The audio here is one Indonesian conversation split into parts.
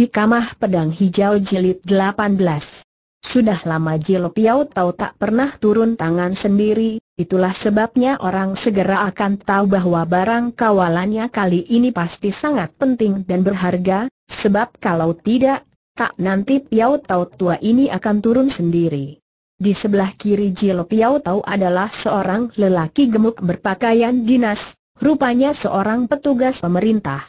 Hikamah Pedang Hijau Jilid 18 Sudah lama Jilo Piau tahu tak pernah turun tangan sendiri, itulah sebabnya orang segera akan tahu bahwa barang kawalannya kali ini pasti sangat penting dan berharga, sebab kalau tidak, tak nanti Piau Tau tua ini akan turun sendiri. Di sebelah kiri Jilo Piau Tau adalah seorang lelaki gemuk berpakaian dinas, rupanya seorang petugas pemerintah.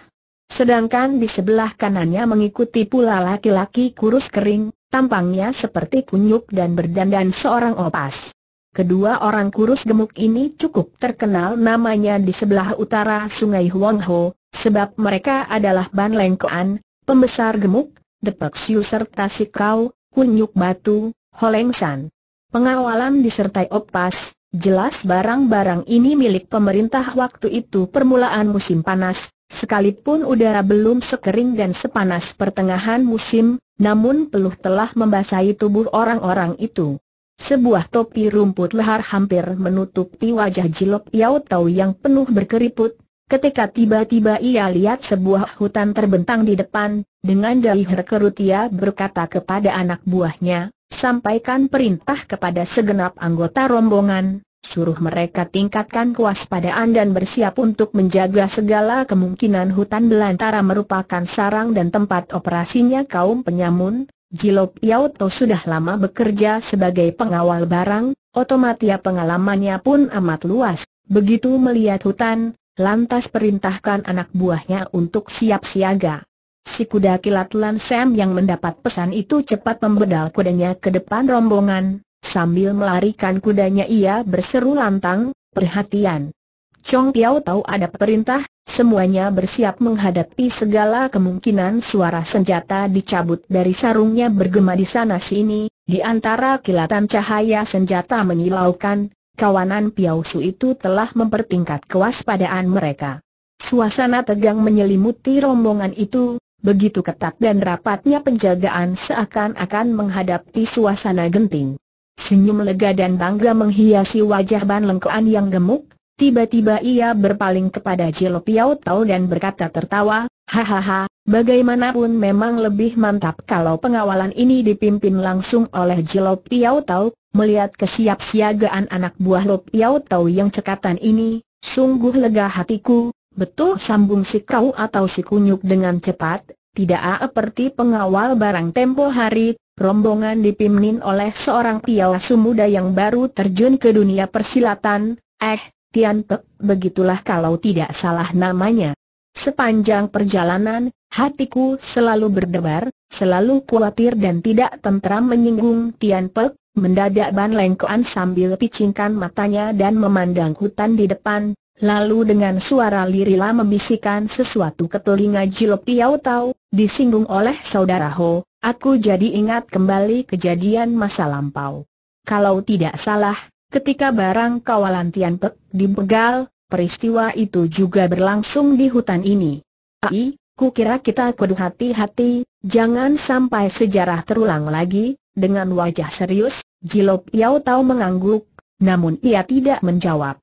Sedangkan di sebelah kanannya mengikuti pula laki-laki kurus kering, tampangnya seperti kunyuk dan berdandan seorang opas. Kedua orang kurus gemuk ini cukup terkenal namanya di sebelah utara sungai Huangho, sebab mereka adalah Ban Lengkoan, pembesar gemuk, Depek Siu serta Sikau, Kunyuk Batu, Holeng San. Pengawalan disertai opas, Jelas barang-barang ini milik pemerintah waktu itu permulaan musim panas, sekalipun udara belum sekering dan sepanas pertengahan musim, namun peluh telah membasahi tubuh orang-orang itu. Sebuah topi rumput lehar hampir menutupi wajah Jilok yautau Tau yang penuh berkeriput, ketika tiba-tiba ia lihat sebuah hutan terbentang di depan, dengan dahi kerut ia berkata kepada anak buahnya, Sampaikan perintah kepada segenap anggota rombongan, suruh mereka tingkatkan kewaspadaan dan bersiap untuk menjaga segala kemungkinan hutan belantara merupakan sarang dan tempat operasinya kaum penyamun. Jilop Yauto sudah lama bekerja sebagai pengawal barang, otomatia ya pengalamannya pun amat luas. Begitu melihat hutan, lantas perintahkan anak buahnya untuk siap siaga. Si kuda kilat Lan Sam yang mendapat pesan itu cepat membedal kudanya ke depan rombongan, sambil melarikan kudanya ia berseru lantang, perhatian. Chong Piao tahu ada perintah, semuanya bersiap menghadapi segala kemungkinan suara senjata dicabut dari sarungnya bergema di sana sini, di antara kilatan cahaya senjata menyilaukan, kawanan Piao Su itu telah mempertingkat kewaspadaan mereka. Suasana tegang menyelimuti rombongan itu, begitu ketat dan rapatnya penjagaan seakan-akan menghadapi suasana genting. Senyum lega dan bangga menghiasi wajah Ban Lengkoan yang gemuk, tiba-tiba ia berpaling kepada Jilo Piao Tau dan berkata tertawa, Hahaha, bagaimanapun memang lebih mantap kalau pengawalan ini dipimpin langsung oleh Jilo Piao Tau, melihat kesiapsiagaan anak buah Lo Piao Tau yang cekatan ini, sungguh lega hatiku, Betul sambung si kau atau si kunyuk dengan cepat, tidak seperti pengawal barang tempo hari, rombongan dipimpin oleh seorang piawasu muda yang baru terjun ke dunia persilatan, eh, Tian Pek, begitulah kalau tidak salah namanya. Sepanjang perjalanan, hatiku selalu berdebar, selalu khawatir dan tidak tentram menyinggung Tian Pek, mendadak Ban Lengkoan sambil picingkan matanya dan memandang hutan di depan, Lalu dengan suara lirila membisikkan sesuatu ke telinga Jilok Piau Tau, disinggung oleh saudara Ho, aku jadi ingat kembali kejadian masa lampau. Kalau tidak salah, ketika barang kawalan Tian Pek dibegal, peristiwa itu juga berlangsung di hutan ini. Ai, kira kita kudu hati-hati, jangan sampai sejarah terulang lagi, dengan wajah serius, Jilok Piau Tau mengangguk, namun ia tidak menjawab.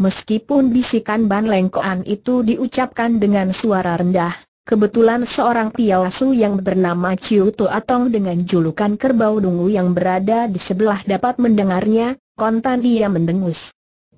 Meskipun bisikan Ban Lengkoan itu diucapkan dengan suara rendah, kebetulan seorang piawasu yang bernama Chiu Tu Atong dengan julukan Kerbau Dungu yang berada di sebelah dapat mendengarnya, kontan dia mendengus.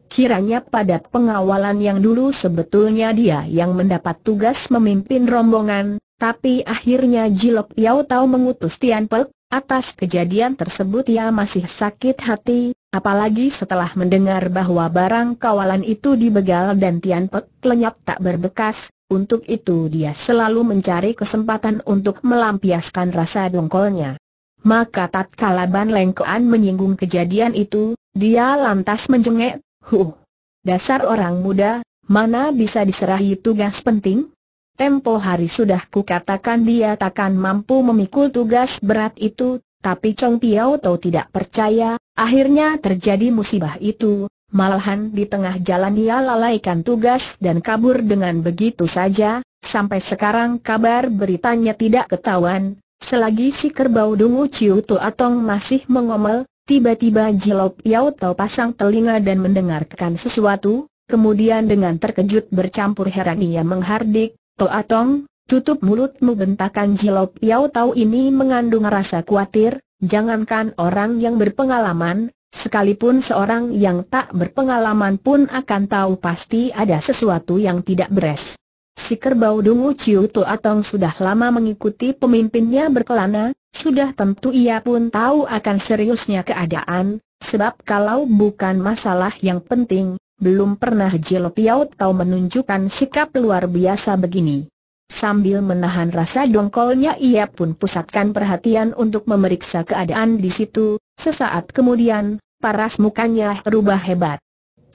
Kiranya pada pengawalan yang dulu sebetulnya dia yang mendapat tugas memimpin rombongan, tapi akhirnya Jilok Yau Tau mengutus Tian Pek, atas kejadian tersebut ia masih sakit hati, Apalagi setelah mendengar bahwa barang kawalan itu dibegal dan Tian Pek lenyap tak berbekas, untuk itu dia selalu mencari kesempatan untuk melampiaskan rasa dongkolnya. Maka tatkala Ban Lengkoan menyinggung kejadian itu, dia lantas menjengek, huh, dasar orang muda, mana bisa diserahi tugas penting? Tempo hari sudah kukatakan dia takkan mampu memikul tugas berat itu, tapi Chong Piao tahu tidak percaya, Akhirnya terjadi musibah itu, malahan di tengah jalan ia lalaikan tugas dan kabur dengan begitu saja, sampai sekarang kabar beritanya tidak ketahuan, selagi si kerbau dungu Ciu Tu Atong masih mengomel, tiba-tiba Jilok Yao Tau pasang telinga dan mendengarkan sesuatu, kemudian dengan terkejut bercampur heran ia menghardik, Tu Atong, tutup mulutmu bentakan Jilok Yao Tau ini mengandung rasa khawatir, Jangankan orang yang berpengalaman, sekalipun seorang yang tak berpengalaman pun akan tahu pasti ada sesuatu yang tidak beres. Si kerbau dungu Ciu Atong sudah lama mengikuti pemimpinnya berkelana, sudah tentu ia pun tahu akan seriusnya keadaan, sebab kalau bukan masalah yang penting, belum pernah Jelo tahu menunjukkan sikap luar biasa begini. Sambil menahan rasa dongkolnya ia pun pusatkan perhatian untuk memeriksa keadaan di situ, sesaat kemudian, paras mukanya berubah hebat.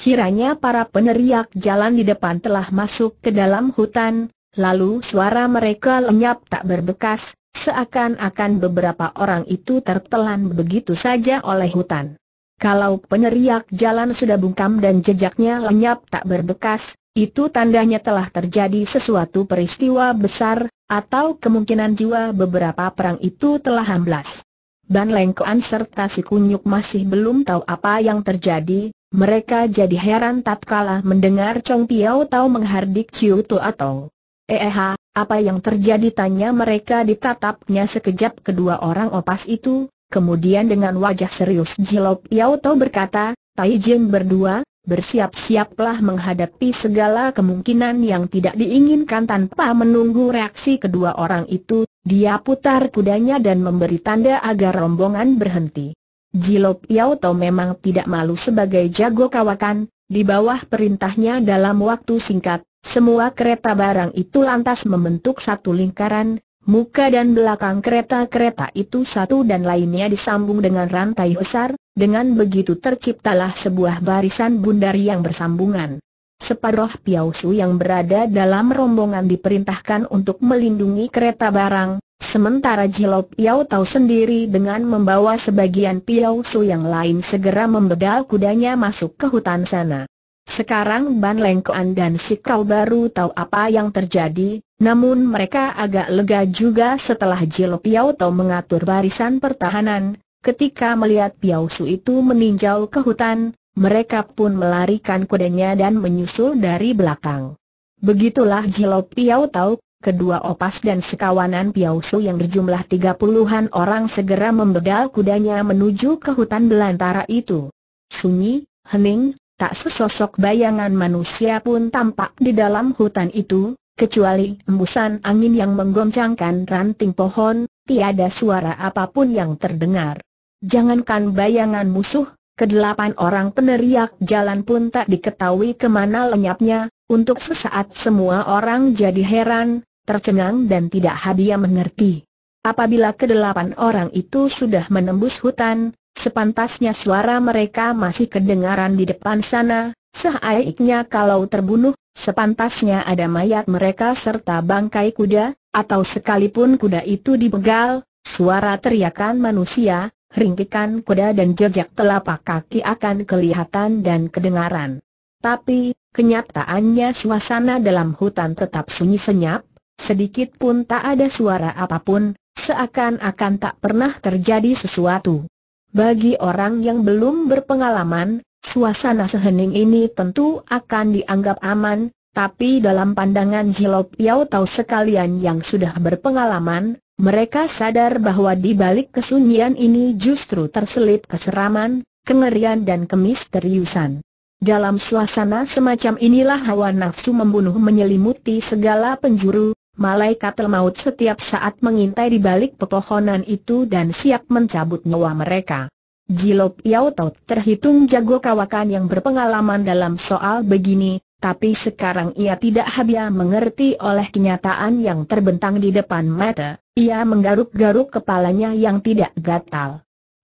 Kiranya para peneriak jalan di depan telah masuk ke dalam hutan, lalu suara mereka lenyap tak berbekas, seakan-akan beberapa orang itu tertelan begitu saja oleh hutan. Kalau peneriak jalan sudah bungkam dan jejaknya lenyap tak berbekas, itu tandanya telah terjadi sesuatu peristiwa besar, atau kemungkinan jiwa beberapa perang itu telah hamblas. Ban Lengkoan serta si kunyuk masih belum tahu apa yang terjadi, mereka jadi heran tatkala mendengar Chong Piao Tau menghardik Chiu Tu atau eh apa yang terjadi tanya mereka ditatapnya sekejap kedua orang opas itu, kemudian dengan wajah serius jilop Piao Tau berkata, Tai Jin berdua, bersiap-siaplah menghadapi segala kemungkinan yang tidak diinginkan tanpa menunggu reaksi kedua orang itu, dia putar kudanya dan memberi tanda agar rombongan berhenti. Jilop Yao Piauto memang tidak malu sebagai jago kawakan, di bawah perintahnya dalam waktu singkat, semua kereta barang itu lantas membentuk satu lingkaran, Muka dan belakang kereta-kereta itu satu dan lainnya disambung dengan rantai besar, dengan begitu terciptalah sebuah barisan bundar yang bersambungan. Separuh Piausu yang berada dalam rombongan diperintahkan untuk melindungi kereta barang, sementara jilop Piau tahu sendiri dengan membawa sebagian Piausu yang lain segera membedal kudanya masuk ke hutan sana. Sekarang Ban Lengkoan dan si kau baru tahu apa yang terjadi, namun mereka agak lega juga setelah Jilo Piao Tau mengatur barisan pertahanan. Ketika melihat Piao Su itu meninjau ke hutan, mereka pun melarikan kudanya dan menyusul dari belakang. Begitulah Jilo Piao Tau, kedua opas dan sekawanan Piao Su yang berjumlah tiga puluhan orang segera membedal kudanya menuju ke hutan belantara itu. Sunyi, hening, tak sesosok bayangan manusia pun tampak di dalam hutan itu, kecuali embusan angin yang menggoncangkan ranting pohon, tiada suara apapun yang terdengar. Jangankan bayangan musuh, kedelapan orang peneriak jalan pun tak diketahui kemana lenyapnya, untuk sesaat semua orang jadi heran, tercengang dan tidak hadiah mengerti. Apabila kedelapan orang itu sudah menembus hutan, Sepantasnya suara mereka masih kedengaran di depan sana, sehaiknya kalau terbunuh, sepantasnya ada mayat mereka serta bangkai kuda, atau sekalipun kuda itu dibegal, suara teriakan manusia, ringkikan kuda dan jejak telapak kaki akan kelihatan dan kedengaran. Tapi, kenyataannya suasana dalam hutan tetap sunyi senyap, sedikit pun tak ada suara apapun, seakan-akan tak pernah terjadi sesuatu. Bagi orang yang belum berpengalaman, suasana sehening ini tentu akan dianggap aman, tapi dalam pandangan Jilop Yao Tau sekalian yang sudah berpengalaman, mereka sadar bahwa di balik kesunyian ini justru terselip keseraman, kengerian dan kemisteriusan. Dalam suasana semacam inilah hawa nafsu membunuh menyelimuti segala penjuru, malaikat maut setiap saat mengintai di balik pepohonan itu dan siap mencabut nyawa mereka. Jilop Yao terhitung jago kawakan yang berpengalaman dalam soal begini, tapi sekarang ia tidak habia mengerti oleh kenyataan yang terbentang di depan mata, ia menggaruk-garuk kepalanya yang tidak gatal.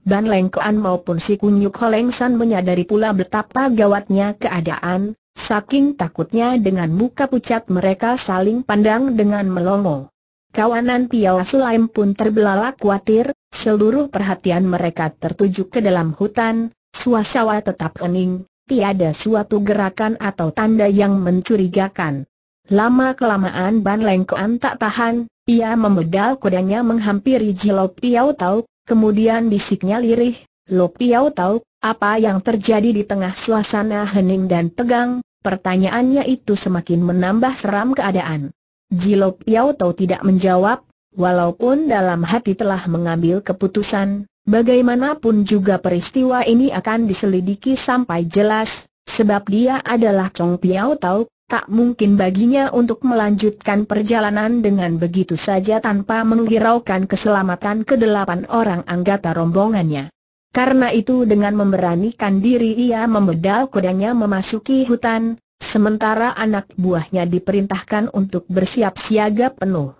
Dan Lengkoan maupun si Kunyuk Holengsan menyadari pula betapa gawatnya keadaan, Saking takutnya dengan muka pucat mereka saling pandang dengan melongo. Kawanan Piao Sulaim pun terbelalak khawatir, seluruh perhatian mereka tertuju ke dalam hutan, suasawa tetap kening, tiada suatu gerakan atau tanda yang mencurigakan. Lama-kelamaan Ban Lengkoan tak tahan, ia memedal kudanya menghampiri Jilok Piao Tau, kemudian bisiknya lirih, Lop Piao Tau, apa yang terjadi di tengah suasana hening dan tegang, pertanyaannya itu semakin menambah seram keadaan. Jilop Piao Tau tidak menjawab, walaupun dalam hati telah mengambil keputusan, bagaimanapun juga peristiwa ini akan diselidiki sampai jelas, sebab dia adalah Chong Piao Tau, tak mungkin baginya untuk melanjutkan perjalanan dengan begitu saja tanpa menghiraukan keselamatan kedelapan orang anggota rombongannya. Karena itu dengan memberanikan diri ia membedal kudanya memasuki hutan, sementara anak buahnya diperintahkan untuk bersiap siaga penuh.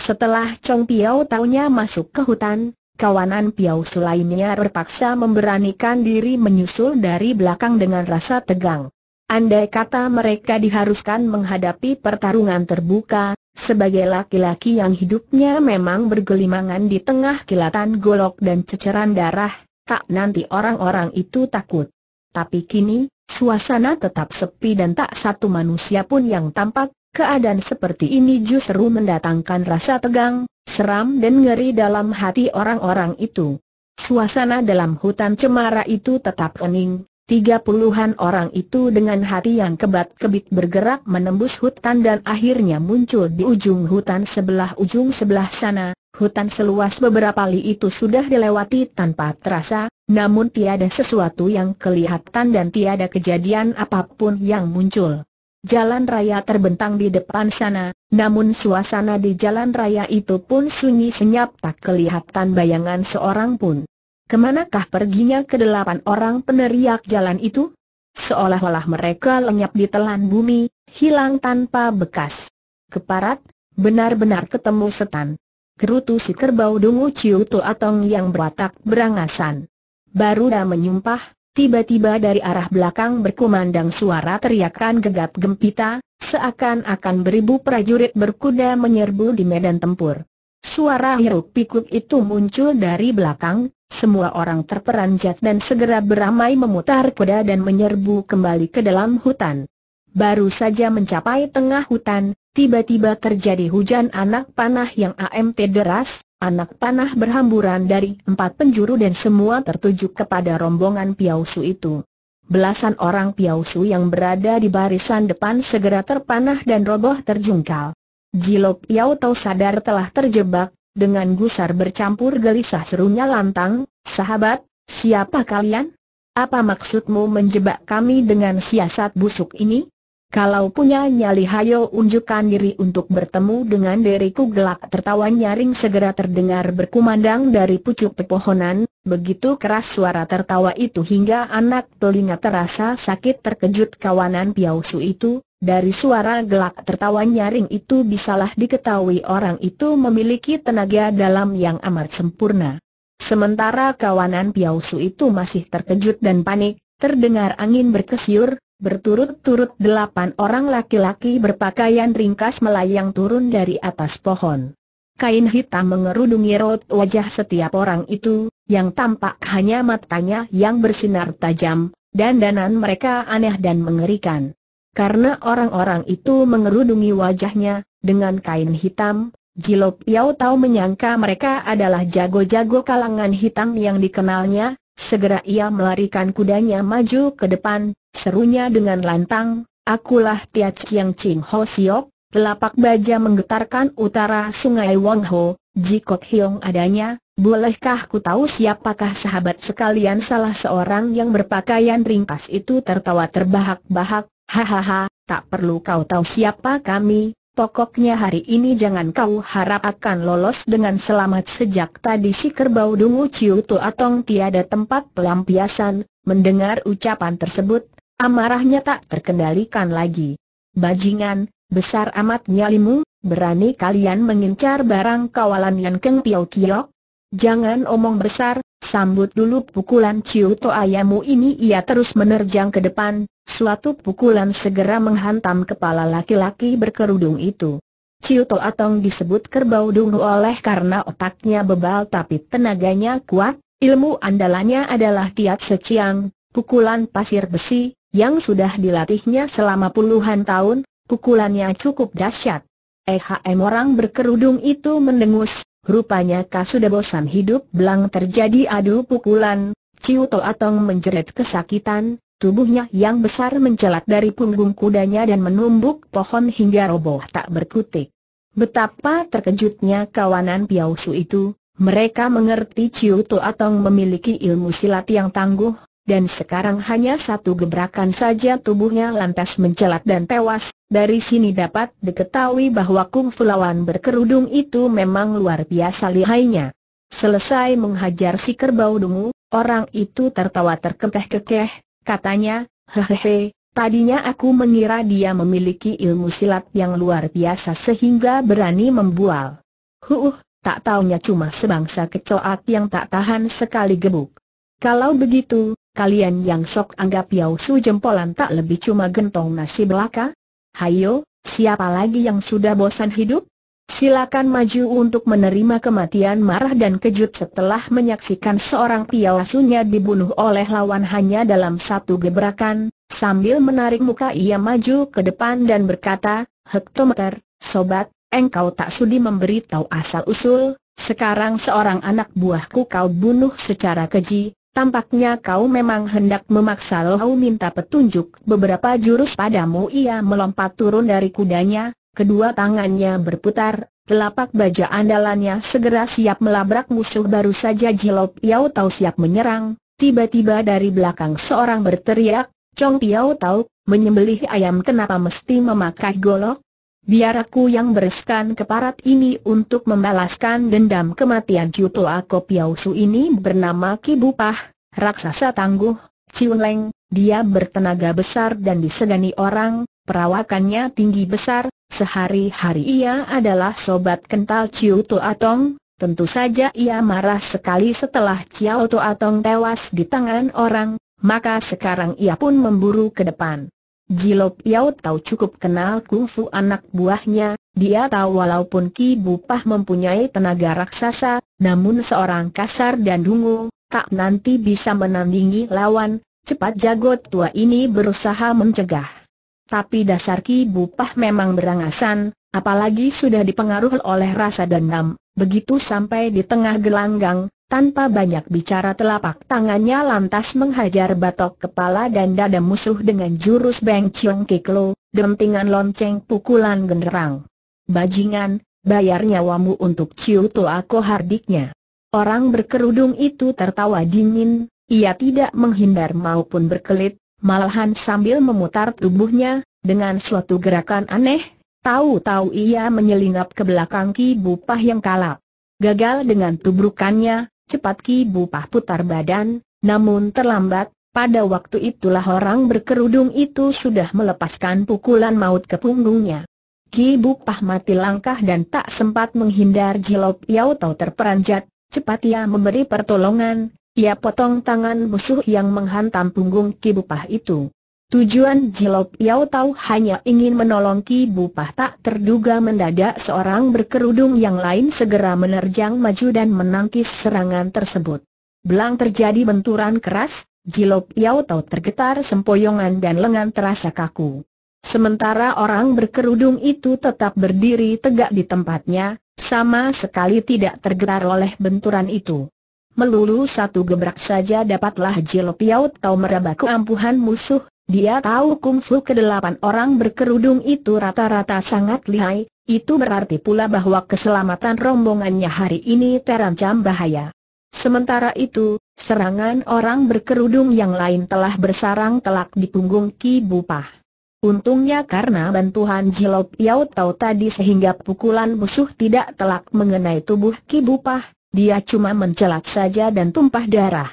Setelah Chong Piao taunya masuk ke hutan, kawanan Piao Sulaimnya terpaksa memberanikan diri menyusul dari belakang dengan rasa tegang. Andai kata mereka diharuskan menghadapi pertarungan terbuka, sebagai laki-laki yang hidupnya memang bergelimangan di tengah kilatan golok dan ceceran darah, tak nanti orang-orang itu takut. Tapi kini, suasana tetap sepi dan tak satu manusia pun yang tampak, keadaan seperti ini justru mendatangkan rasa tegang, seram dan ngeri dalam hati orang-orang itu. Suasana dalam hutan cemara itu tetap ening. tiga puluhan orang itu dengan hati yang kebat-kebit bergerak menembus hutan dan akhirnya muncul di ujung hutan sebelah ujung sebelah sana, Hutan seluas beberapa li itu sudah dilewati tanpa terasa, namun tiada sesuatu yang kelihatan dan tiada kejadian apapun yang muncul. Jalan raya terbentang di depan sana, namun suasana di jalan raya itu pun sunyi senyap tak kelihatan bayangan seorang pun. Kemanakah perginya kedelapan orang peneriak jalan itu? Seolah-olah mereka lenyap di telan bumi, hilang tanpa bekas. Keparat, benar-benar ketemu setan gerutu si kerbau dungu Ciu tu Atong yang berwatak berangasan. Baru dah menyumpah, tiba-tiba dari arah belakang berkumandang suara teriakan gegap gempita, seakan-akan beribu prajurit berkuda menyerbu di medan tempur. Suara hiruk pikuk itu muncul dari belakang, semua orang terperanjat dan segera beramai memutar kuda dan menyerbu kembali ke dalam hutan. Baru saja mencapai tengah hutan, Tiba-tiba terjadi hujan anak panah yang AMT deras, anak panah berhamburan dari empat penjuru dan semua tertuju kepada rombongan Piausu itu. Belasan orang Piausu yang berada di barisan depan segera terpanah dan roboh terjungkal. Jilok Piau tahu sadar telah terjebak, dengan gusar bercampur gelisah serunya lantang, sahabat, siapa kalian? Apa maksudmu menjebak kami dengan siasat busuk ini? Kalau punya nyali hayo unjukkan diri untuk bertemu dengan diriku gelak tertawa nyaring segera terdengar berkumandang dari pucuk pepohonan, begitu keras suara tertawa itu hingga anak telinga terasa sakit terkejut kawanan piausu itu, dari suara gelak tertawa nyaring itu bisalah diketahui orang itu memiliki tenaga dalam yang amat sempurna. Sementara kawanan piausu itu masih terkejut dan panik, terdengar angin berkesyur, Berturut-turut delapan orang laki-laki berpakaian ringkas melayang turun dari atas pohon. Kain hitam mengerudungi raut wajah setiap orang itu, yang tampak hanya matanya yang bersinar tajam, dan danan mereka aneh dan mengerikan. Karena orang-orang itu mengerudungi wajahnya, dengan kain hitam, Jilop yau tahu menyangka mereka adalah jago-jago kalangan hitam yang dikenalnya, segera ia melarikan kudanya maju ke depan, Serunya dengan lantang, akulah Tia Chiang Ching Ho Siok, telapak baja menggetarkan utara sungai Wong Ho, Jikok Hiong adanya, bolehkah ku tahu siapakah sahabat sekalian salah seorang yang berpakaian ringkas itu tertawa terbahak-bahak, hahaha, tak perlu kau tahu siapa kami, pokoknya hari ini jangan kau harap akan lolos dengan selamat sejak tadi si kerbau dungu Ciu Atong tiada tempat pelampiasan, mendengar ucapan tersebut, Amarahnya tak terkendalikan lagi. Bajingan, besar amat nyalimu, berani kalian mengincar barang kawalan yang Keng Piao kio? Jangan omong besar, sambut dulu pukulan Ciu To Ayamu ini ia terus menerjang ke depan, suatu pukulan segera menghantam kepala laki-laki berkerudung itu. Ciu To Atong disebut kerbau dungu oleh karena otaknya bebal tapi tenaganya kuat, ilmu andalannya adalah kiat seciang, pukulan pasir besi, yang sudah dilatihnya selama puluhan tahun, pukulannya cukup dahsyat. EHM orang berkerudung itu mendengus, rupanya kau sudah bosan hidup belang terjadi adu pukulan, Ciu To Atong menjerit kesakitan, tubuhnya yang besar mencelat dari punggung kudanya dan menumbuk pohon hingga roboh tak berkutik. Betapa terkejutnya kawanan Piausu itu, mereka mengerti Ciu To Atong memiliki ilmu silat yang tangguh, dan sekarang hanya satu gebrakan saja tubuhnya lantas mencelat dan tewas. Dari sini dapat diketahui bahwa kung fu lawan berkerudung itu memang luar biasa lihainya. Selesai menghajar si kerbau dungu, orang itu tertawa terkekeh-kekeh, katanya, hehehe, tadinya aku mengira dia memiliki ilmu silat yang luar biasa sehingga berani membual. Huuh, tak taunya cuma sebangsa kecoak yang tak tahan sekali gebuk. Kalau begitu, kalian yang sok anggap Yao Su jempolan tak lebih cuma gentong nasi belaka? Hayo, siapa lagi yang sudah bosan hidup? Silakan maju untuk menerima kematian marah dan kejut setelah menyaksikan seorang piawasunya dibunuh oleh lawan hanya dalam satu gebrakan, sambil menarik muka ia maju ke depan dan berkata, Hektometer, sobat, engkau tak sudi memberitahu asal-usul, sekarang seorang anak buahku kau bunuh secara keji, Tampaknya kau memang hendak memaksa Lohau minta petunjuk beberapa jurus padamu Ia melompat turun dari kudanya, kedua tangannya berputar, telapak baja andalannya segera siap melabrak musuh baru saja Jilop Yau Tau siap menyerang, tiba-tiba dari belakang seorang berteriak, Chong Yao Tau, menyembelih ayam kenapa mesti memakai golok? Biar aku yang bereskan keparat ini untuk membalaskan dendam kematian Ciuto Ako Piausu ini bernama Kibupah, raksasa tangguh, ciweng, dia bertenaga besar dan disegani orang, perawakannya tinggi besar, sehari-hari ia adalah sobat kental Ciuto Atong, tentu saja ia marah sekali setelah Ciuto Atong tewas di tangan orang, maka sekarang ia pun memburu ke depan. Jilop Yao tahu cukup kenal kungfu anak buahnya, dia tahu walaupun Ki Bupah mempunyai tenaga raksasa, namun seorang kasar dan dungu, tak nanti bisa menandingi lawan, cepat jago tua ini berusaha mencegah. Tapi dasar Ki Bupah memang berangasan, apalagi sudah dipengaruhi oleh rasa dendam, begitu sampai di tengah gelanggang, tanpa banyak bicara telapak tangannya lantas menghajar batok kepala dan dada musuh dengan jurus Beng Chiong Kik Lo, dentingan lonceng pukulan genderang. Bajingan, bayar nyawamu untuk Ciu Toako hardiknya. Orang berkerudung itu tertawa dingin, ia tidak menghindar maupun berkelit, malahan sambil memutar tubuhnya, dengan suatu gerakan aneh, tahu-tahu ia menyelinap ke belakang kibupah yang kalap. Gagal dengan tubrukannya, Cepat Ki Bupah putar badan, namun terlambat, pada waktu itulah orang berkerudung itu sudah melepaskan pukulan maut ke punggungnya. Ki Bupah mati langkah dan tak sempat menghindar Jilop Yau Tau terperanjat, cepat ia memberi pertolongan, ia potong tangan musuh yang menghantam punggung Ki Bupah itu. Tujuan Jilok Yao Tau hanya ingin menolong Ki Bupah tak terduga mendadak seorang berkerudung yang lain segera menerjang maju dan menangkis serangan tersebut. Belang terjadi benturan keras, Jilok Yao Tau tergetar sempoyongan dan lengan terasa kaku. Sementara orang berkerudung itu tetap berdiri tegak di tempatnya, sama sekali tidak tergetar oleh benturan itu. Melulu satu gebrak saja dapatlah Jilok Yao Tau meraba keampuhan musuh, dia tahu kungfu kedelapan orang berkerudung itu rata-rata sangat lihai, itu berarti pula bahwa keselamatan rombongannya hari ini terancam bahaya. Sementara itu, serangan orang berkerudung yang lain telah bersarang telak di punggung Ki Bupah. Untungnya karena bantuan Jilop Yau Tau tadi sehingga pukulan musuh tidak telak mengenai tubuh Ki Bupah, dia cuma mencelat saja dan tumpah darah.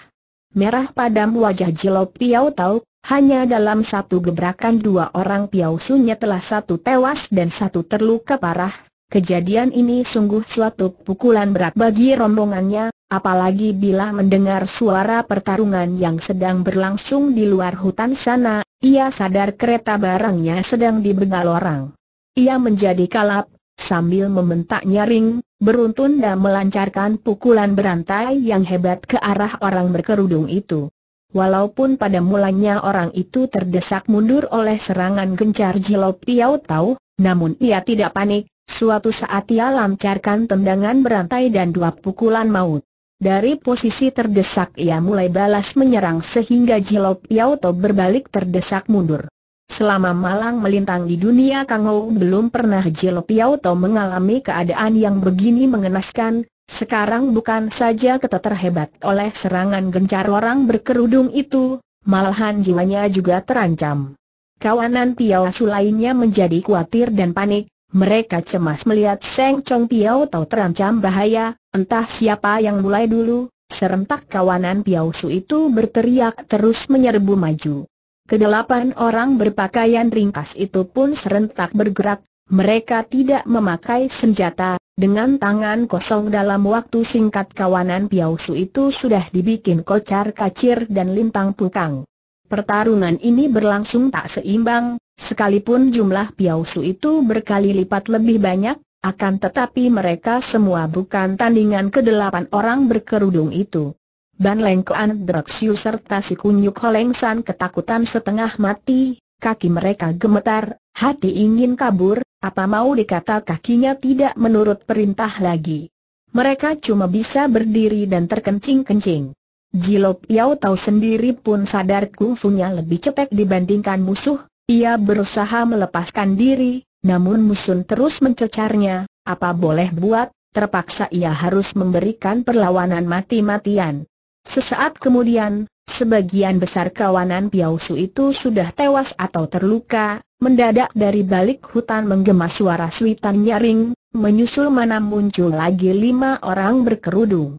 Merah padam wajah Jilop Yau Tau, hanya dalam satu gebrakan dua orang piausunya telah satu tewas dan satu terluka parah. Kejadian ini sungguh suatu pukulan berat bagi rombongannya, apalagi bila mendengar suara pertarungan yang sedang berlangsung di luar hutan sana, ia sadar kereta barangnya sedang dibegal orang. Ia menjadi kalap, sambil membentak nyaring, beruntun dan melancarkan pukulan berantai yang hebat ke arah orang berkerudung itu. Walaupun pada mulanya orang itu terdesak mundur oleh serangan gencar Jilau Piau Tau, namun ia tidak panik, suatu saat ia lancarkan tendangan berantai dan dua pukulan maut. Dari posisi terdesak ia mulai balas menyerang sehingga Jilau Piau Tau berbalik terdesak mundur. Selama malang melintang di dunia Kangou belum pernah Jilau Piau Tau mengalami keadaan yang begini mengenaskan, sekarang bukan saja terhebat oleh serangan gencar orang berkerudung itu, malahan jiwanya juga terancam. Kawanan Piao Su lainnya menjadi khawatir dan panik, mereka cemas melihat Seng Chong Piao tahu terancam bahaya, entah siapa yang mulai dulu, serentak kawanan Piao Su itu berteriak terus menyerbu maju. Kedelapan orang berpakaian ringkas itu pun serentak bergerak, mereka tidak memakai senjata, dengan tangan kosong dalam waktu singkat kawanan Piausu itu sudah dibikin kocar kacir dan lintang pukang. Pertarungan ini berlangsung tak seimbang, sekalipun jumlah Piausu itu berkali lipat lebih banyak, akan tetapi mereka semua bukan tandingan kedelapan orang berkerudung itu. Ban Lengkoan Draksiu serta si kunyuk Holeng San ketakutan setengah mati, kaki mereka gemetar, hati ingin kabur, apa mau dikata kakinya tidak menurut perintah lagi. Mereka cuma bisa berdiri dan terkencing-kencing. Jilop Yao tahu sendiri pun sadar kungfunya lebih cepat dibandingkan musuh, ia berusaha melepaskan diri, namun musuh terus mencecarnya, apa boleh buat, terpaksa ia harus memberikan perlawanan mati-matian. Sesaat kemudian, sebagian besar kawanan Piausu itu sudah tewas atau terluka, mendadak dari balik hutan menggema suara suitan nyaring, menyusul mana muncul lagi lima orang berkerudung.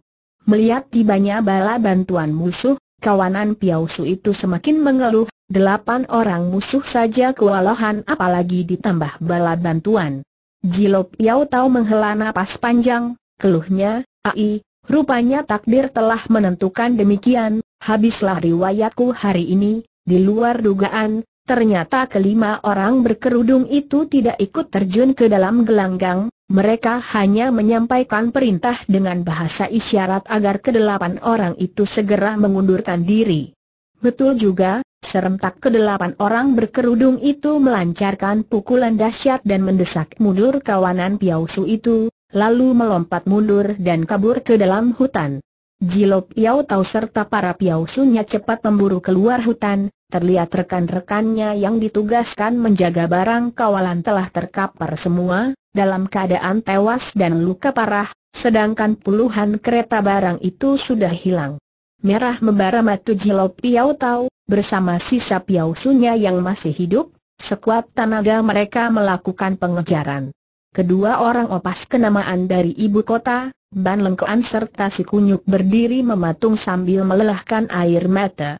Melihat tibanya bala bantuan musuh, kawanan Piausu itu semakin mengeluh, delapan orang musuh saja kewalahan apalagi ditambah bala bantuan. Jilo Piau tahu menghela napas panjang, keluhnya, ai, rupanya takdir telah menentukan demikian, habislah riwayatku hari ini, di luar dugaan, Ternyata kelima orang berkerudung itu tidak ikut terjun ke dalam gelanggang, mereka hanya menyampaikan perintah dengan bahasa isyarat agar kedelapan orang itu segera mengundurkan diri. Betul juga, serentak kedelapan orang berkerudung itu melancarkan pukulan dahsyat dan mendesak mundur kawanan Piausu itu, lalu melompat mundur dan kabur ke dalam hutan. Jilop Piau tahu serta para Piausunya cepat memburu keluar hutan, terlihat rekan-rekannya yang ditugaskan menjaga barang kawalan telah terkapar semua, dalam keadaan tewas dan luka parah, sedangkan puluhan kereta barang itu sudah hilang. Merah membara matu Jilo Piau Tau, bersama sisa Piau Sunya yang masih hidup, sekuat tenaga mereka melakukan pengejaran. Kedua orang opas kenamaan dari ibu kota, Ban Lengkoan serta si kunyuk berdiri mematung sambil melelahkan air mata.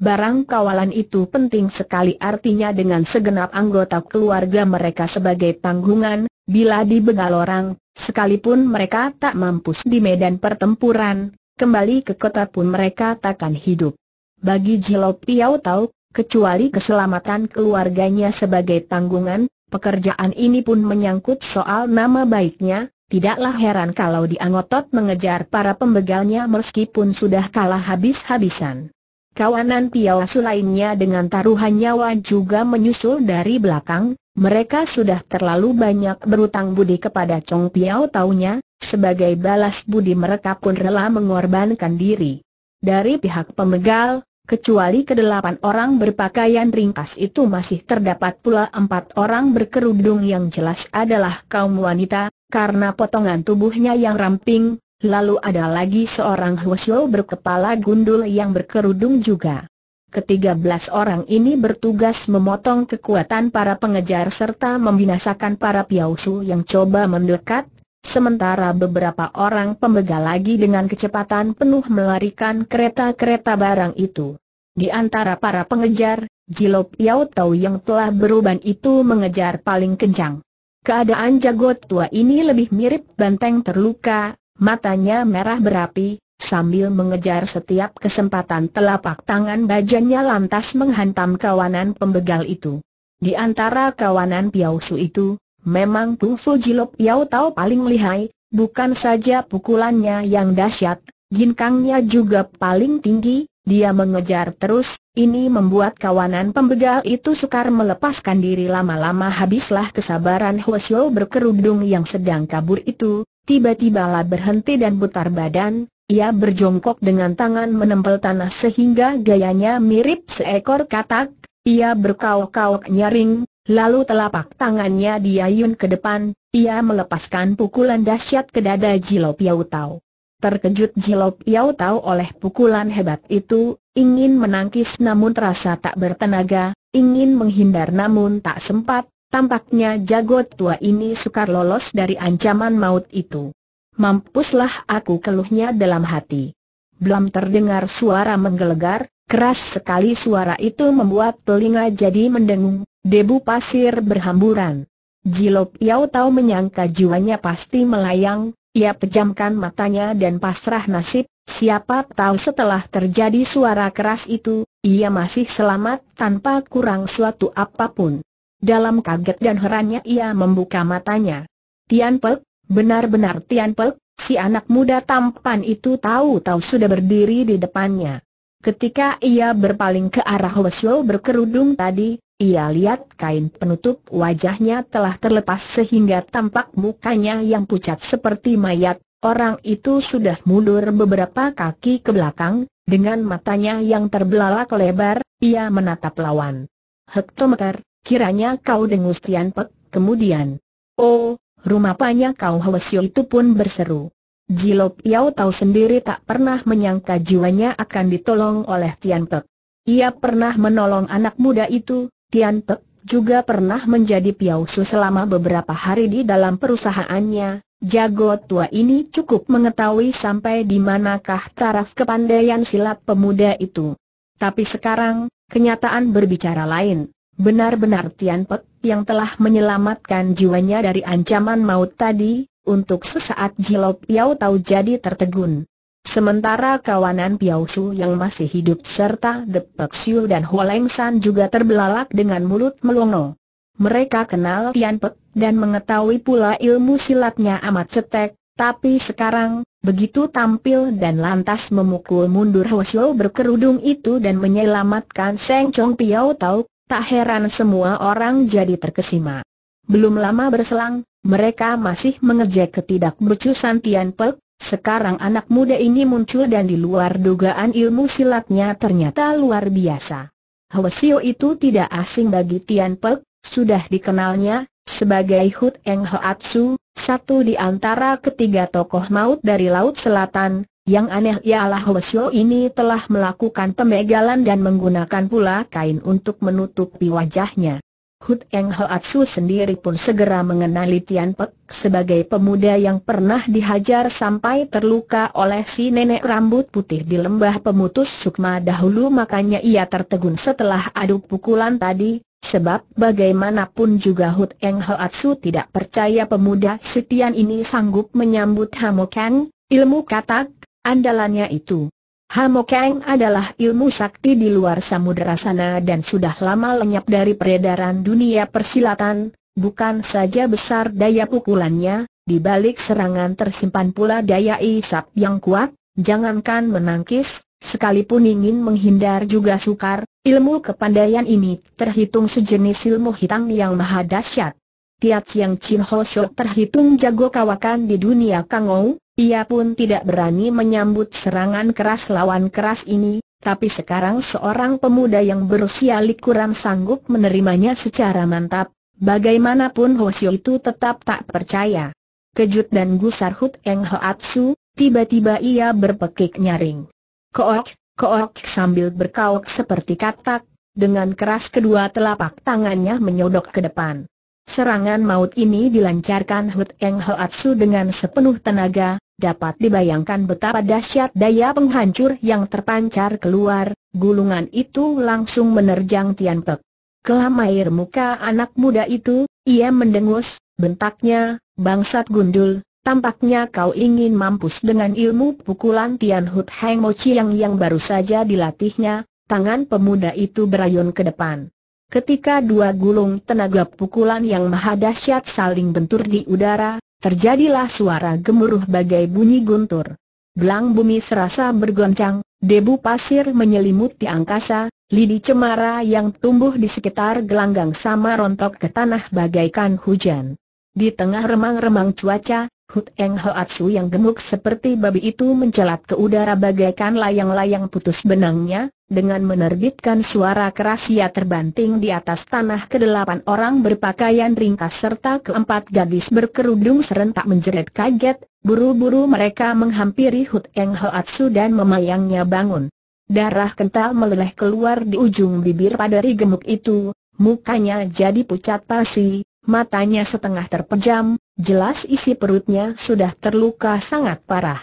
Barang kawalan itu penting sekali artinya dengan segenap anggota keluarga mereka sebagai tanggungan, bila dibegal orang, sekalipun mereka tak mampus di medan pertempuran, kembali ke kota pun mereka takkan hidup. Bagi Jilop Piau Tau, kecuali keselamatan keluarganya sebagai tanggungan, pekerjaan ini pun menyangkut soal nama baiknya, Tidaklah heran kalau diangotot mengejar para pembegalnya meskipun sudah kalah habis-habisan. Kawanan Piawas lainnya dengan taruhan nyawa juga menyusul dari belakang, mereka sudah terlalu banyak berutang budi kepada Chong Piao taunya, sebagai balas budi mereka pun rela mengorbankan diri. Dari pihak pemegal, kecuali kedelapan orang berpakaian ringkas itu masih terdapat pula empat orang berkerudung yang jelas adalah kaum wanita, karena potongan tubuhnya yang ramping, Lalu ada lagi seorang Huosyo berkepala gundul yang berkerudung juga. Ketiga belas orang ini bertugas memotong kekuatan para pengejar serta membinasakan para piausu yang coba mendekat, sementara beberapa orang pembegal lagi dengan kecepatan penuh melarikan kereta-kereta barang itu. Di antara para pengejar, Jilop Piau Tau yang telah beruban itu mengejar paling kencang. Keadaan jago tua ini lebih mirip banteng terluka, matanya merah berapi, Sambil mengejar setiap kesempatan telapak tangan bajanya lantas menghantam kawanan pembegal itu. Di antara kawanan piausu itu, memang Pung Fu Jilo Piao Tau paling lihai, bukan saja pukulannya yang dahsyat, ginkangnya juga paling tinggi, dia mengejar terus, ini membuat kawanan pembegal itu sukar melepaskan diri lama-lama habislah kesabaran Hwasyo berkerudung yang sedang kabur itu, tiba tiba lah berhenti dan putar badan, ia berjongkok dengan tangan menempel tanah sehingga gayanya mirip seekor katak, ia berkauk-kauk nyaring, lalu telapak tangannya diayun ke depan, ia melepaskan pukulan dahsyat ke dada Jilop Piau Tau. Terkejut Jilop Piau Tau oleh pukulan hebat itu, ingin menangkis namun terasa tak bertenaga, ingin menghindar namun tak sempat, Tampaknya jago tua ini sukar lolos dari ancaman maut itu. Mampuslah aku keluhnya dalam hati. Belum terdengar suara menggelegar, keras sekali suara itu membuat telinga jadi mendengung, debu pasir berhamburan. Jilop Yao tahu menyangka jiwanya pasti melayang, ia pejamkan matanya dan pasrah nasib, siapa tahu setelah terjadi suara keras itu, ia masih selamat tanpa kurang suatu apapun. Dalam kaget dan herannya ia membuka matanya. Tian Pek, benar-benar Tian Pek, si anak muda tampan itu tahu-tahu sudah berdiri di depannya. Ketika ia berpaling ke arah Hwasyo berkerudung tadi, ia lihat kain penutup wajahnya telah terlepas sehingga tampak mukanya yang pucat seperti mayat. Orang itu sudah mundur beberapa kaki ke belakang, dengan matanya yang terbelalak lebar, ia menatap lawan. Hektometer, Kiranya kau dengus Tian Pek, kemudian. Oh, rumah rumapanya kau Hwasyo itu pun berseru. Jilop Yao tahu sendiri tak pernah menyangka jiwanya akan ditolong oleh Tian Pek. Ia pernah menolong anak muda itu, Tian Pek juga pernah menjadi piausu selama beberapa hari di dalam perusahaannya. Jago tua ini cukup mengetahui sampai di manakah taraf kepandaian silat pemuda itu. Tapi sekarang, kenyataan berbicara lain. Benar-benar Tian Pek yang telah menyelamatkan jiwanya dari ancaman maut tadi, untuk sesaat Jilop Piao Tau jadi tertegun. Sementara kawanan Piao Su yang masih hidup serta The Pek Siu dan Leng San juga terbelalak dengan mulut melongo. Mereka kenal Tian Pek dan mengetahui pula ilmu silatnya amat cetek, tapi sekarang, begitu tampil dan lantas memukul mundur Hosio berkerudung itu dan menyelamatkan Seng Chong Piao Tau, Tak heran semua orang jadi terkesima. Belum lama berselang, mereka masih mengejek ketidakbecusan Tian Pek, sekarang anak muda ini muncul dan di luar dugaan ilmu silatnya ternyata luar biasa. Hwasio itu tidak asing bagi Tian Pek, sudah dikenalnya sebagai Hut Eng Hoatsu, satu di antara ketiga tokoh maut dari Laut Selatan, yang aneh ialah Hwesyo ini telah melakukan pemegalan dan menggunakan pula kain untuk menutupi wajahnya. Hut Eng Hoatsu sendiri pun segera mengenali Tian Pek sebagai pemuda yang pernah dihajar sampai terluka oleh si nenek rambut putih di lembah pemutus sukma dahulu makanya ia tertegun setelah adu pukulan tadi, sebab bagaimanapun juga Hut Eng Hoatsu tidak percaya pemuda Tian ini sanggup menyambut Hamokan, ilmu katak, Andalannya itu. Hamokeng adalah ilmu sakti di luar samudera sana dan sudah lama lenyap dari peredaran dunia persilatan, bukan saja besar daya pukulannya, di balik serangan tersimpan pula daya isap yang kuat, jangankan menangkis, sekalipun ingin menghindar juga sukar, ilmu kepandaian ini terhitung sejenis ilmu hitam yang maha dahsyat. Tiat Yang Chin Ho Shok terhitung jago kawakan di dunia Kangou, ia pun tidak berani menyambut serangan keras lawan keras ini, tapi sekarang seorang pemuda yang berusia likuran sanggup menerimanya secara mantap, bagaimanapun Hoshio itu tetap tak percaya. Kejut dan gusar Hut Eng Hoatsu, tiba-tiba ia berpekik nyaring. Kook, kook sambil berkaok seperti katak, dengan keras kedua telapak tangannya menyodok ke depan. Serangan maut ini dilancarkan Hut Eng Hoatsu dengan sepenuh tenaga, dapat dibayangkan betapa dahsyat daya penghancur yang terpancar keluar, gulungan itu langsung menerjang Tian Pek. Kelam air muka anak muda itu, ia mendengus, bentaknya, bangsat gundul, tampaknya kau ingin mampus dengan ilmu pukulan Tian Hut Heng Mo Chiang yang baru saja dilatihnya, tangan pemuda itu berayun ke depan. Ketika dua gulung tenaga pukulan yang maha dahsyat saling bentur di udara, Terjadilah suara gemuruh bagai bunyi guntur. Belang bumi serasa bergoncang, debu pasir di angkasa, lidi cemara yang tumbuh di sekitar gelanggang sama rontok ke tanah bagaikan hujan. Di tengah remang-remang cuaca, Hut Eng Hoatsu yang gemuk seperti babi itu mencelat ke udara bagaikan layang-layang putus benangnya, dengan menerbitkan suara keras ia terbanting di atas tanah kedelapan orang berpakaian ringkas serta keempat gadis berkerudung serentak menjerit kaget, buru-buru mereka menghampiri Hut Eng Hoatsu dan memayangnya bangun. Darah kental meleleh keluar di ujung bibir padari gemuk itu, mukanya jadi pucat pasi, matanya setengah terpejam, Jelas isi perutnya sudah terluka sangat parah.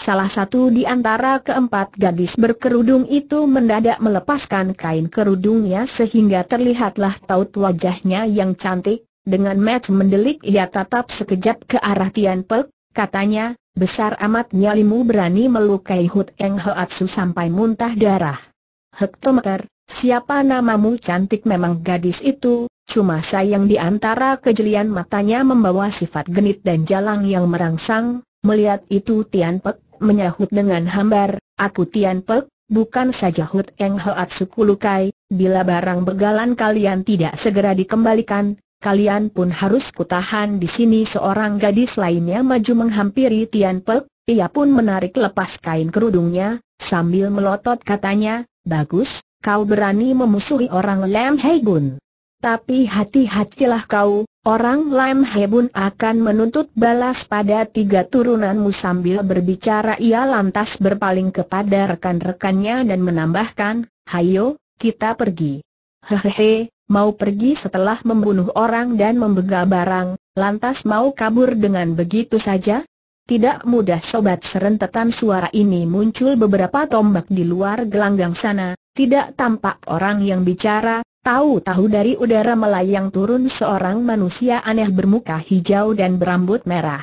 Salah satu di antara keempat gadis berkerudung itu mendadak melepaskan kain kerudungnya sehingga terlihatlah taut wajahnya yang cantik, dengan mata mendelik ia tatap sekejap ke arah Tian Pek, katanya, besar amat nyalimu berani melukai Hut Eng Hoatsu sampai muntah darah. Hektometer, siapa namamu cantik memang gadis itu, Cuma sayang di antara kejelian matanya membawa sifat genit dan jalang yang merangsang, melihat itu Tian Pek, menyahut dengan hambar, aku Tian Pek, bukan saja Hut Eng Hoat Suku Lukai, bila barang begalan kalian tidak segera dikembalikan, kalian pun harus kutahan di sini seorang gadis lainnya maju menghampiri Tian Pek, ia pun menarik lepas kain kerudungnya, sambil melotot katanya, bagus, kau berani memusuhi orang Lam Hei Gun. Tapi hati-hatilah kau, orang Lam Hebun akan menuntut balas pada tiga turunanmu sambil berbicara ia lantas berpaling kepada rekan-rekannya dan menambahkan, Hayo, kita pergi. Hehehe, mau pergi setelah membunuh orang dan membegal barang, lantas mau kabur dengan begitu saja? Tidak mudah sobat serentetan suara ini muncul beberapa tombak di luar gelanggang sana, tidak tampak orang yang bicara, Tahu-tahu dari udara melayang turun seorang manusia aneh bermuka hijau dan berambut merah.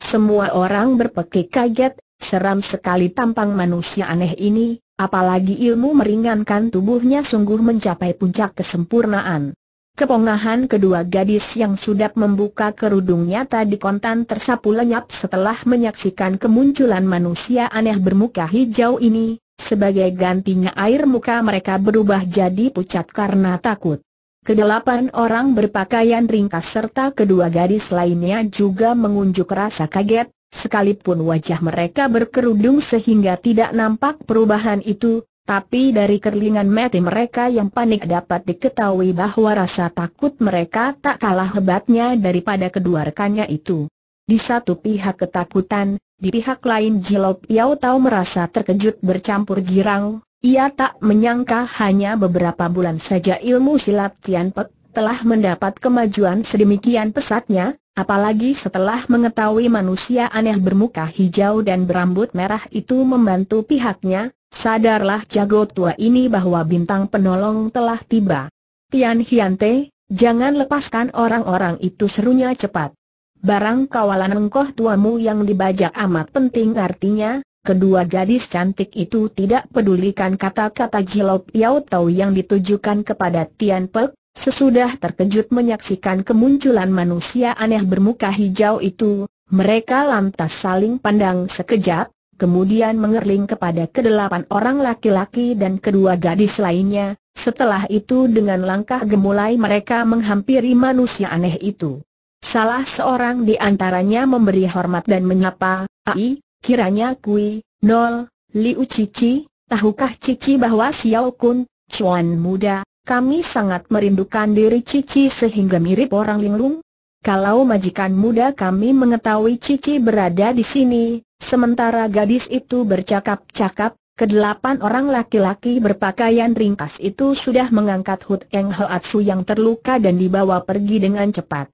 Semua orang berpekik kaget, seram sekali tampang manusia aneh ini, apalagi ilmu meringankan tubuhnya sungguh mencapai puncak kesempurnaan. Kepongahan kedua gadis yang sudah membuka kerudungnya tadi kontan tersapu lenyap setelah menyaksikan kemunculan manusia aneh bermuka hijau ini, sebagai gantinya air muka mereka berubah jadi pucat karena takut. Kedelapan orang berpakaian ringkas serta kedua gadis lainnya juga mengunjuk rasa kaget, sekalipun wajah mereka berkerudung sehingga tidak nampak perubahan itu, tapi dari kerlingan mati mereka yang panik dapat diketahui bahwa rasa takut mereka tak kalah hebatnya daripada kedua rekannya itu. Di satu pihak ketakutan, di pihak lain Jilop Yao Tau merasa terkejut bercampur girang, ia tak menyangka hanya beberapa bulan saja ilmu silat Tian Pek telah mendapat kemajuan sedemikian pesatnya, apalagi setelah mengetahui manusia aneh bermuka hijau dan berambut merah itu membantu pihaknya, sadarlah jago tua ini bahwa bintang penolong telah tiba. Tian Hiante, jangan lepaskan orang-orang itu serunya cepat. Barang kawalan engkoh tuamu yang dibajak amat penting artinya, kedua gadis cantik itu tidak pedulikan kata-kata Jilop Yau Tau yang ditujukan kepada Tian Pek, sesudah terkejut menyaksikan kemunculan manusia aneh bermuka hijau itu, mereka lantas saling pandang sekejap, kemudian mengerling kepada kedelapan orang laki-laki dan kedua gadis lainnya, setelah itu dengan langkah gemulai mereka menghampiri manusia aneh itu. Salah seorang di antaranya memberi hormat dan menyapa, Ai, kiranya Kui, Nol, Liu Cici, tahukah Cici bahwa Xiao Kun, cuan muda, kami sangat merindukan diri Cici sehingga mirip orang linglung? Kalau majikan muda kami mengetahui Cici berada di sini, sementara gadis itu bercakap-cakap, kedelapan orang laki-laki berpakaian ringkas itu sudah mengangkat Hut Eng Hoatsu yang terluka dan dibawa pergi dengan cepat.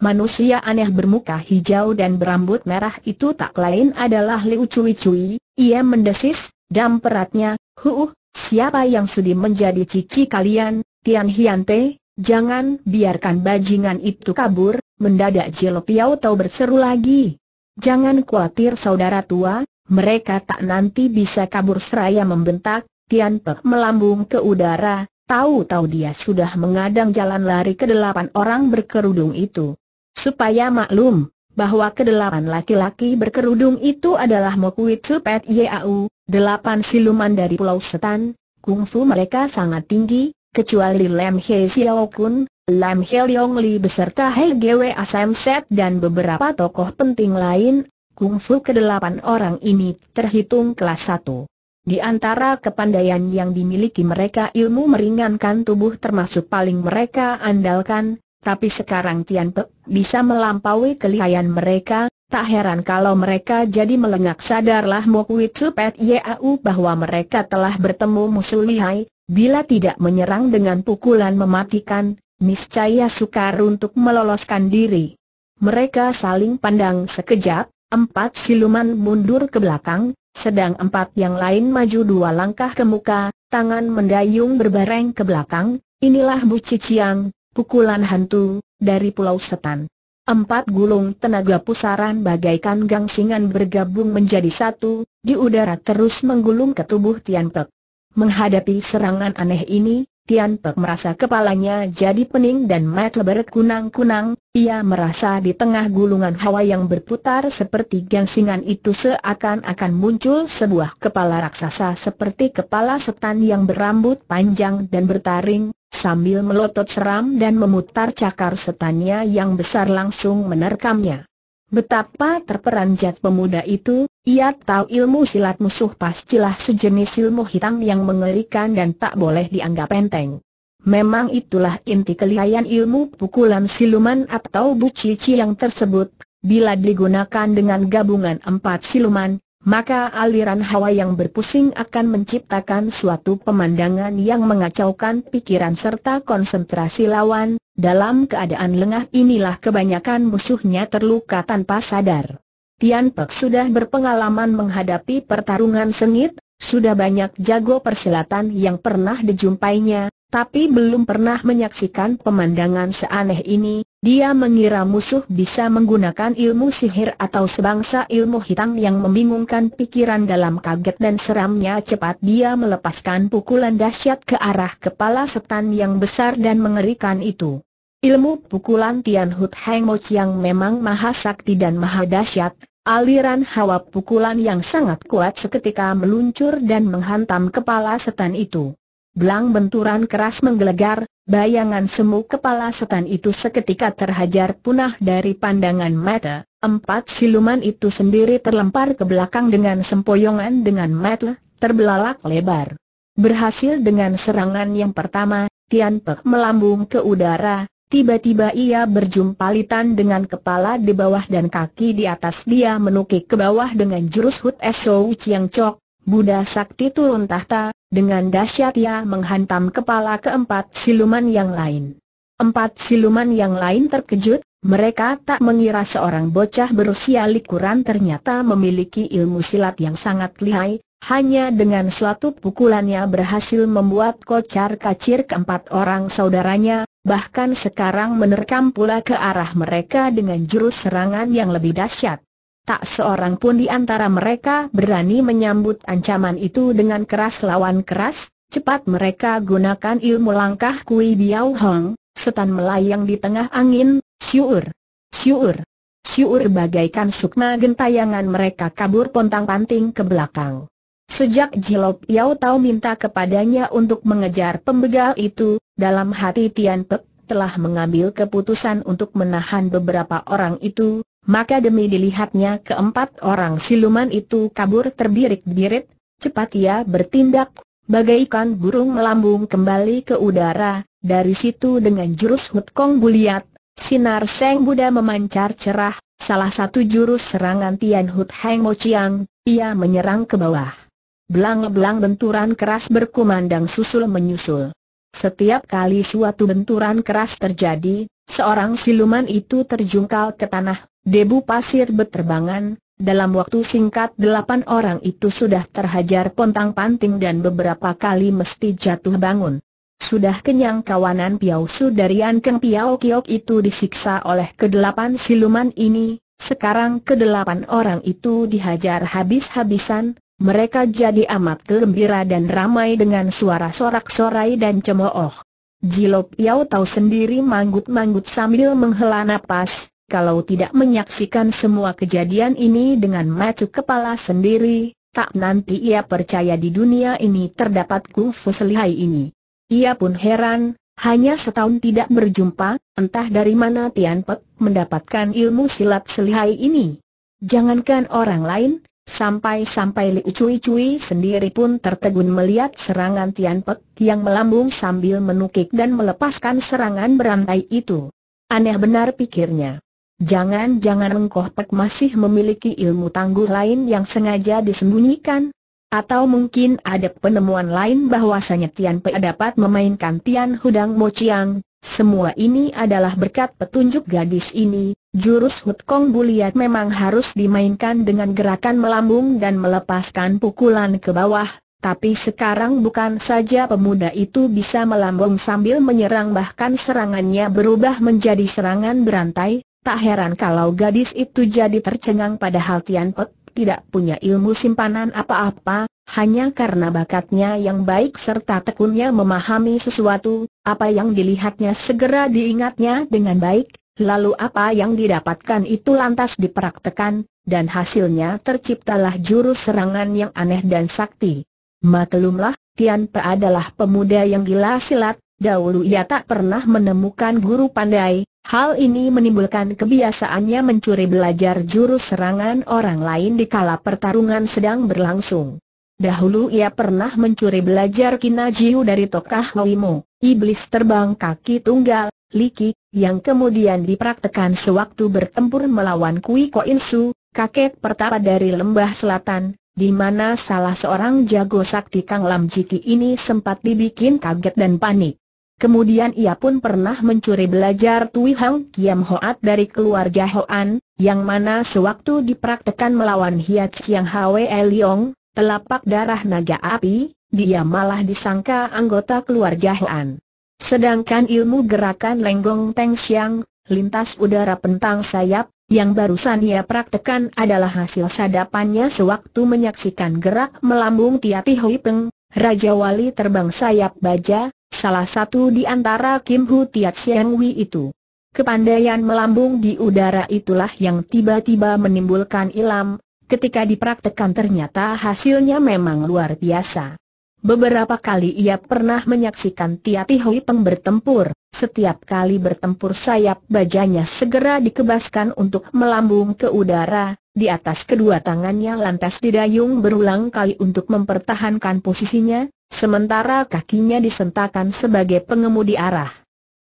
Manusia aneh bermuka hijau dan berambut merah itu tak lain adalah Liu Cui Cui, ia mendesis, dam peratnya, huuh, siapa yang sudi menjadi cici kalian, Tian Hian Te, jangan biarkan bajingan itu kabur, mendadak Jelo Piao Tau berseru lagi. Jangan khawatir saudara tua, mereka tak nanti bisa kabur seraya membentak, Tian Pe melambung ke udara, tahu-tahu dia sudah mengadang jalan lari ke delapan orang berkerudung itu supaya maklum bahwa kedelapan laki-laki berkerudung itu adalah Mokuitsu Supet Yau, delapan siluman dari Pulau Setan, kungfu mereka sangat tinggi, kecuali Lam He Xiao Kun, Lam He Leong Li beserta He Gwe Asam Set dan beberapa tokoh penting lain, kungfu kedelapan orang ini terhitung kelas satu. Di antara kepandaian yang dimiliki mereka ilmu meringankan tubuh termasuk paling mereka andalkan, tapi sekarang Tian Pe bisa melampaui kelihayan mereka, tak heran kalau mereka jadi melengak sadarlah Mok Witsu Pet Yau bahwa mereka telah bertemu musuh lihai, bila tidak menyerang dengan pukulan mematikan, niscaya sukar untuk meloloskan diri. Mereka saling pandang sekejap, empat siluman mundur ke belakang, sedang empat yang lain maju dua langkah ke muka, tangan mendayung berbareng ke belakang, inilah Bu Ciciang, pukulan hantu, dari Pulau Setan. Empat gulung tenaga pusaran bagaikan gangsingan bergabung menjadi satu, di udara terus menggulung ke tubuh Tian Pek. Menghadapi serangan aneh ini, Tian Pek merasa kepalanya jadi pening dan mata berkunang-kunang, ia merasa di tengah gulungan hawa yang berputar seperti gangsingan itu seakan-akan muncul sebuah kepala raksasa seperti kepala setan yang berambut panjang dan bertaring, sambil melotot seram dan memutar cakar setannya yang besar langsung menerkamnya. Betapa terperanjat pemuda itu, ia tahu ilmu silat musuh pastilah sejenis ilmu hitam yang mengerikan dan tak boleh dianggap enteng. Memang itulah inti kelihayan ilmu pukulan siluman atau bucici yang tersebut, bila digunakan dengan gabungan empat siluman, maka aliran hawa yang berpusing akan menciptakan suatu pemandangan yang mengacaukan pikiran serta konsentrasi lawan, dalam keadaan lengah inilah kebanyakan musuhnya terluka tanpa sadar. Tian Pek sudah berpengalaman menghadapi pertarungan sengit, sudah banyak jago persilatan yang pernah dijumpainya, tapi belum pernah menyaksikan pemandangan seaneh ini, dia mengira musuh bisa menggunakan ilmu sihir atau sebangsa ilmu hitam yang membingungkan pikiran dalam kaget dan seramnya cepat dia melepaskan pukulan dahsyat ke arah kepala setan yang besar dan mengerikan itu. Ilmu pukulan Tian Hut Heng Mo yang memang maha sakti dan maha dahsyat, aliran hawa pukulan yang sangat kuat seketika meluncur dan menghantam kepala setan itu. Belang benturan keras menggelegar, bayangan semu kepala setan itu seketika terhajar punah dari pandangan mata. Empat siluman itu sendiri terlempar ke belakang dengan sempoyongan dengan mata, terbelalak lebar. Berhasil dengan serangan yang pertama, Tian Pe melambung ke udara, tiba-tiba ia berjumpa litan dengan kepala di bawah dan kaki di atas dia menukik ke bawah dengan jurus Hut Esou Chiang Chok, Buddha Sakti turun tahta, dengan dahsyat ia menghantam kepala keempat siluman yang lain. Empat siluman yang lain terkejut, mereka tak mengira seorang bocah berusia likuran ternyata memiliki ilmu silat yang sangat lihai, hanya dengan suatu pukulannya berhasil membuat kocar kacir keempat orang saudaranya, bahkan sekarang menerkam pula ke arah mereka dengan jurus serangan yang lebih dahsyat. Tak seorang pun di antara mereka berani menyambut ancaman itu dengan keras lawan keras, cepat mereka gunakan ilmu langkah Kui Biao Hong, setan melayang di tengah angin, syur, syur, syur bagaikan sukma gentayangan mereka kabur pontang-panting ke belakang. Sejak Jilop Yao Tao minta kepadanya untuk mengejar pembegal itu, dalam hati Tian Pek telah mengambil keputusan untuk menahan beberapa orang itu, maka demi dilihatnya keempat orang siluman itu kabur terbirit-birit, cepat ia bertindak, bagaikan burung melambung kembali ke udara, dari situ dengan jurus Hutkong Buliat, sinar Seng Buddha memancar cerah, salah satu jurus serangan Tian Hut Heng Mo Chiang, ia menyerang ke bawah. Belang-belang benturan keras berkumandang susul menyusul. Setiap kali suatu benturan keras terjadi, seorang siluman itu terjungkal ke tanah, Debu pasir berterbangan, dalam waktu singkat delapan orang itu sudah terhajar pontang-panting dan beberapa kali mesti jatuh bangun. Sudah kenyang kawanan Piau dari Ankeng Piau Kiok itu disiksa oleh kedelapan siluman ini, sekarang kedelapan orang itu dihajar habis-habisan, mereka jadi amat gembira dan ramai dengan suara sorak-sorai dan cemooh. Jilok Piau tahu sendiri manggut-manggut sambil menghela napas, kalau tidak menyaksikan semua kejadian ini dengan mata kepala sendiri, tak nanti ia percaya di dunia ini terdapat kufu selihai ini. Ia pun heran, hanya setahun tidak berjumpa, entah dari mana Tian Pek mendapatkan ilmu silat selihai ini. Jangankan orang lain, sampai-sampai Li Cui Cui sendiri pun tertegun melihat serangan Tian Pek yang melambung sambil menukik dan melepaskan serangan berantai itu. Aneh benar pikirnya. Jangan-jangan Pek masih memiliki ilmu tangguh lain yang sengaja disembunyikan? Atau mungkin ada penemuan lain bahwasanya Tian Pe dapat memainkan Tian Hudang Mo Chiang? Semua ini adalah berkat petunjuk gadis ini, jurus Hutkong Buliat memang harus dimainkan dengan gerakan melambung dan melepaskan pukulan ke bawah, tapi sekarang bukan saja pemuda itu bisa melambung sambil menyerang bahkan serangannya berubah menjadi serangan berantai, Tak heran kalau gadis itu jadi tercengang padahal Tian Pek tidak punya ilmu simpanan apa-apa, hanya karena bakatnya yang baik serta tekunnya memahami sesuatu, apa yang dilihatnya segera diingatnya dengan baik, lalu apa yang didapatkan itu lantas dipraktekan, dan hasilnya terciptalah jurus serangan yang aneh dan sakti. Maklumlah, Tian Pe adalah pemuda yang gila silat, dahulu ia tak pernah menemukan guru pandai, Hal ini menimbulkan kebiasaannya mencuri belajar jurus serangan orang lain di kala pertarungan sedang berlangsung. Dahulu ia pernah mencuri belajar Kinajiu dari Tokah Hoimo, iblis terbang kaki tunggal, Liki, yang kemudian dipraktekan sewaktu bertempur melawan Kui Koinsu, kakek pertama dari lembah selatan, di mana salah seorang jago sakti Kang Lam Jiki ini sempat dibikin kaget dan panik. Kemudian ia pun pernah mencuri belajar Tui Hang Kiam Hoat dari keluarga Hoan, yang mana sewaktu dipraktekan melawan Hiat Chiang Hwe Liong, telapak darah naga api, dia malah disangka anggota keluarga Hoan. Sedangkan ilmu gerakan Lenggong Teng Xiang, lintas udara pentang sayap, yang barusan ia praktekan adalah hasil sadapannya sewaktu menyaksikan gerak melambung Tiati Hui Peng, Raja Wali terbang sayap baja, Salah satu di antara Kim Hu Tiat Siang Wei itu. Kepandaian melambung di udara itulah yang tiba-tiba menimbulkan ilam. ketika dipraktekkan ternyata hasilnya memang luar biasa. Beberapa kali ia pernah menyaksikan Tiati Hui Peng bertempur. Setiap kali bertempur sayap bajanya segera dikebaskan untuk melambung ke udara, di atas kedua tangannya lantas didayung berulang kali untuk mempertahankan posisinya, sementara kakinya disentakan sebagai pengemudi arah.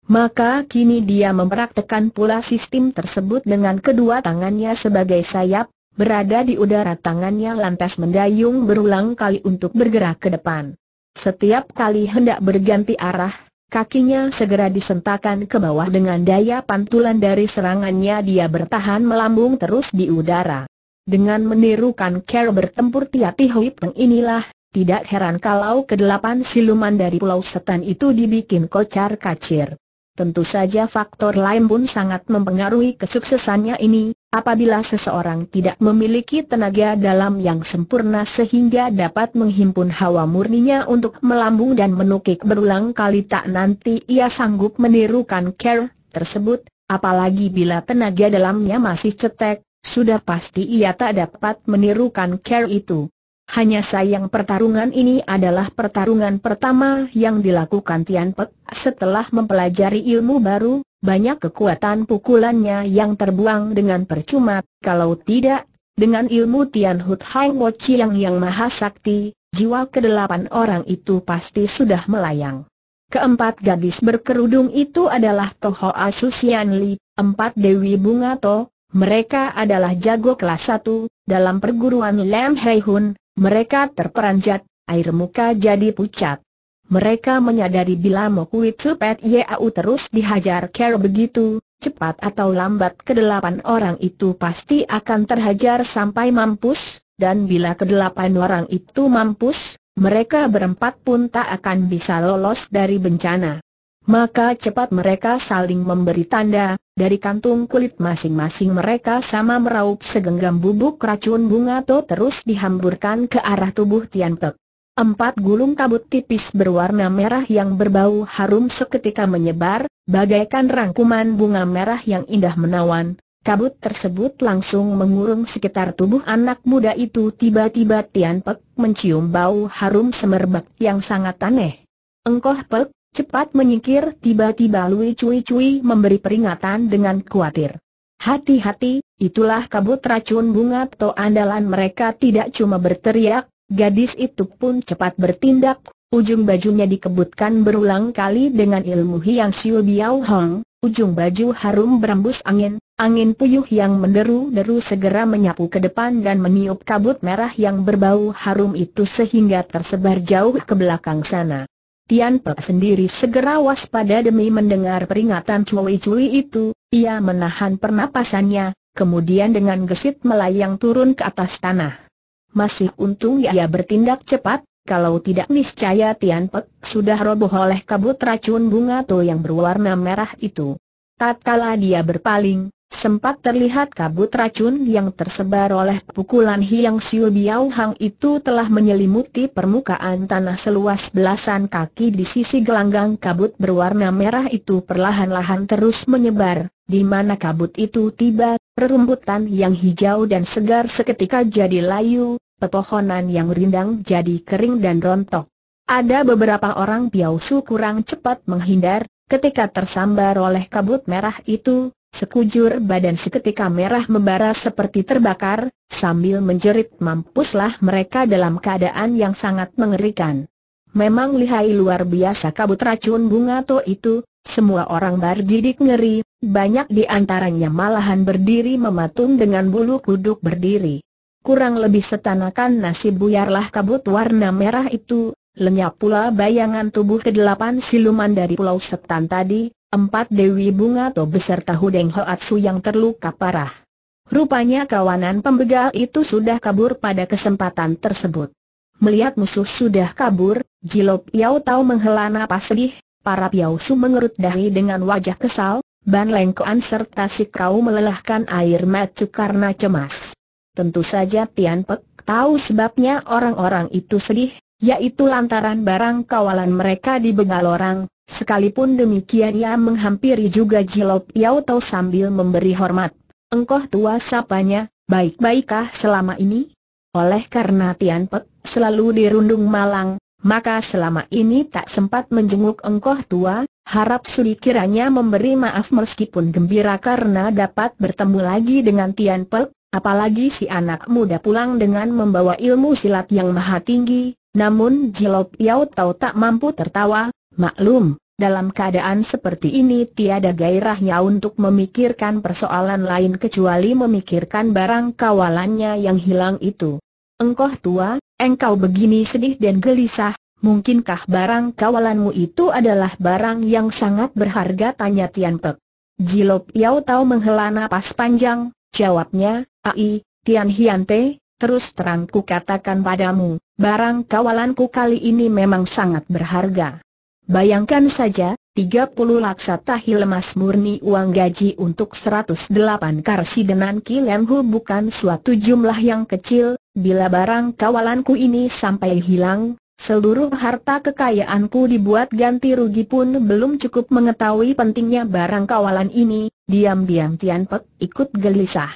Maka kini dia mempraktekkan pula sistem tersebut dengan kedua tangannya sebagai sayap, berada di udara tangannya lantas mendayung berulang kali untuk bergerak ke depan. Setiap kali hendak berganti arah, kakinya segera disentakan ke bawah dengan daya pantulan dari serangannya dia bertahan melambung terus di udara. Dengan menirukan cara bertempur Tiati Hui Peng inilah, tidak heran kalau kedelapan siluman dari Pulau Setan itu dibikin kocar kacir. Tentu saja faktor lain pun sangat mempengaruhi kesuksesannya ini, Apabila seseorang tidak memiliki tenaga dalam yang sempurna sehingga dapat menghimpun hawa murninya untuk melambung dan menukik berulang kali tak nanti ia sanggup menirukan care tersebut, apalagi bila tenaga dalamnya masih cetek, sudah pasti ia tak dapat menirukan care itu. Hanya sayang pertarungan ini adalah pertarungan pertama yang dilakukan Tian Pek setelah mempelajari ilmu baru, banyak kekuatan pukulannya yang terbuang dengan percuma, kalau tidak, dengan ilmu Tian Hut Hang Wo Chiang yang maha sakti, jiwa kedelapan orang itu pasti sudah melayang. Keempat gadis berkerudung itu adalah Toho Asusian Li, empat Dewi Bunga To, mereka adalah jago kelas satu dalam perguruan Lam Hei Hun, mereka terperanjat, air muka jadi pucat. Mereka menyadari bila Mokuit Supet Yau terus dihajar Ker begitu, cepat atau lambat kedelapan orang itu pasti akan terhajar sampai mampus, dan bila kedelapan orang itu mampus, mereka berempat pun tak akan bisa lolos dari bencana. Maka cepat mereka saling memberi tanda, dari kantung kulit masing-masing mereka sama meraup segenggam bubuk racun bunga to terus dihamburkan ke arah tubuh Tian Pek. Empat gulung kabut tipis berwarna merah yang berbau harum seketika menyebar, bagaikan rangkuman bunga merah yang indah menawan. Kabut tersebut langsung mengurung sekitar tubuh anak muda itu tiba-tiba Tian Pek mencium bau harum semerbak yang sangat aneh. Engkoh Pek, cepat menyingkir tiba-tiba Lui Cui Cui memberi peringatan dengan khawatir. Hati-hati, itulah kabut racun bunga atau andalan mereka tidak cuma berteriak, Gadis itu pun cepat bertindak, ujung bajunya dikebutkan berulang kali dengan ilmu Hiang Siu Biao Hong, ujung baju harum berembus angin, angin puyuh yang menderu-deru segera menyapu ke depan dan meniup kabut merah yang berbau harum itu sehingga tersebar jauh ke belakang sana. Tian Pe sendiri segera waspada demi mendengar peringatan cui-cui itu, ia menahan pernapasannya, kemudian dengan gesit melayang turun ke atas tanah. Masih untung ia bertindak cepat, kalau tidak niscaya Tian Pek sudah roboh oleh kabut racun bunga to yang berwarna merah itu. Tatkala dia berpaling, sempat terlihat kabut racun yang tersebar oleh pukulan Hiang Siu Biao Hang itu telah menyelimuti permukaan tanah seluas belasan kaki di sisi gelanggang kabut berwarna merah itu perlahan-lahan terus menyebar, di mana kabut itu tiba Perumputan yang hijau dan segar seketika jadi layu, pepohonan yang rindang jadi kering dan rontok. Ada beberapa orang piausu kurang cepat menghindar, ketika tersambar oleh kabut merah itu, sekujur badan seketika merah membara seperti terbakar, sambil menjerit mampuslah mereka dalam keadaan yang sangat mengerikan. Memang lihai luar biasa kabut racun bunga to itu, semua orang bergidik ngeri, banyak di antaranya malahan berdiri mematung dengan bulu kuduk berdiri. Kurang lebih setanakan nasib buyarlah kabut warna merah itu, lenyap pula bayangan tubuh kedelapan siluman dari pulau setan tadi, empat Dewi Bunga To beserta Hudeng Hoatsu yang terluka parah. Rupanya kawanan pembegal itu sudah kabur pada kesempatan tersebut. Melihat musuh sudah kabur, Jilop Piau tahu menghela napas sedih, para Piausu mengerut dahi dengan wajah kesal, Ban Lengkoan serta si kau melelahkan air mata karena cemas. Tentu saja Tian Pek tahu sebabnya orang-orang itu sedih, yaitu lantaran barang kawalan mereka di dibegal orang, sekalipun demikian ia menghampiri juga Jilop Yau Tau sambil memberi hormat. Engkau tua sapanya, baik-baikkah selama ini? Oleh karena Tian Pek selalu dirundung malang, maka selama ini tak sempat menjenguk engkau tua, Harap Suli kiranya memberi maaf meskipun gembira karena dapat bertemu lagi dengan Tian Pek, apalagi si anak muda pulang dengan membawa ilmu silat yang maha tinggi, namun Jilok Yau Tau tak mampu tertawa, maklum, dalam keadaan seperti ini tiada gairahnya untuk memikirkan persoalan lain kecuali memikirkan barang kawalannya yang hilang itu. Engkau tua, engkau begini sedih dan gelisah, mungkinkah barang kawalanmu itu adalah barang yang sangat berharga? Tanya Tian Pek. Jilop Yao Tao menghela napas panjang, jawabnya, Ai, Tian Hian Te, terus terang ku katakan padamu, barang kawalanku kali ini memang sangat berharga. Bayangkan saja, 30 laksa tahi lemas murni uang gaji untuk 108 karsi denan kilianhu bukan suatu jumlah yang kecil, bila barang kawalanku ini sampai hilang, Seluruh harta kekayaanku dibuat ganti rugi pun belum cukup mengetahui pentingnya barang kawalan ini, diam-diam Tian Pek ikut gelisah.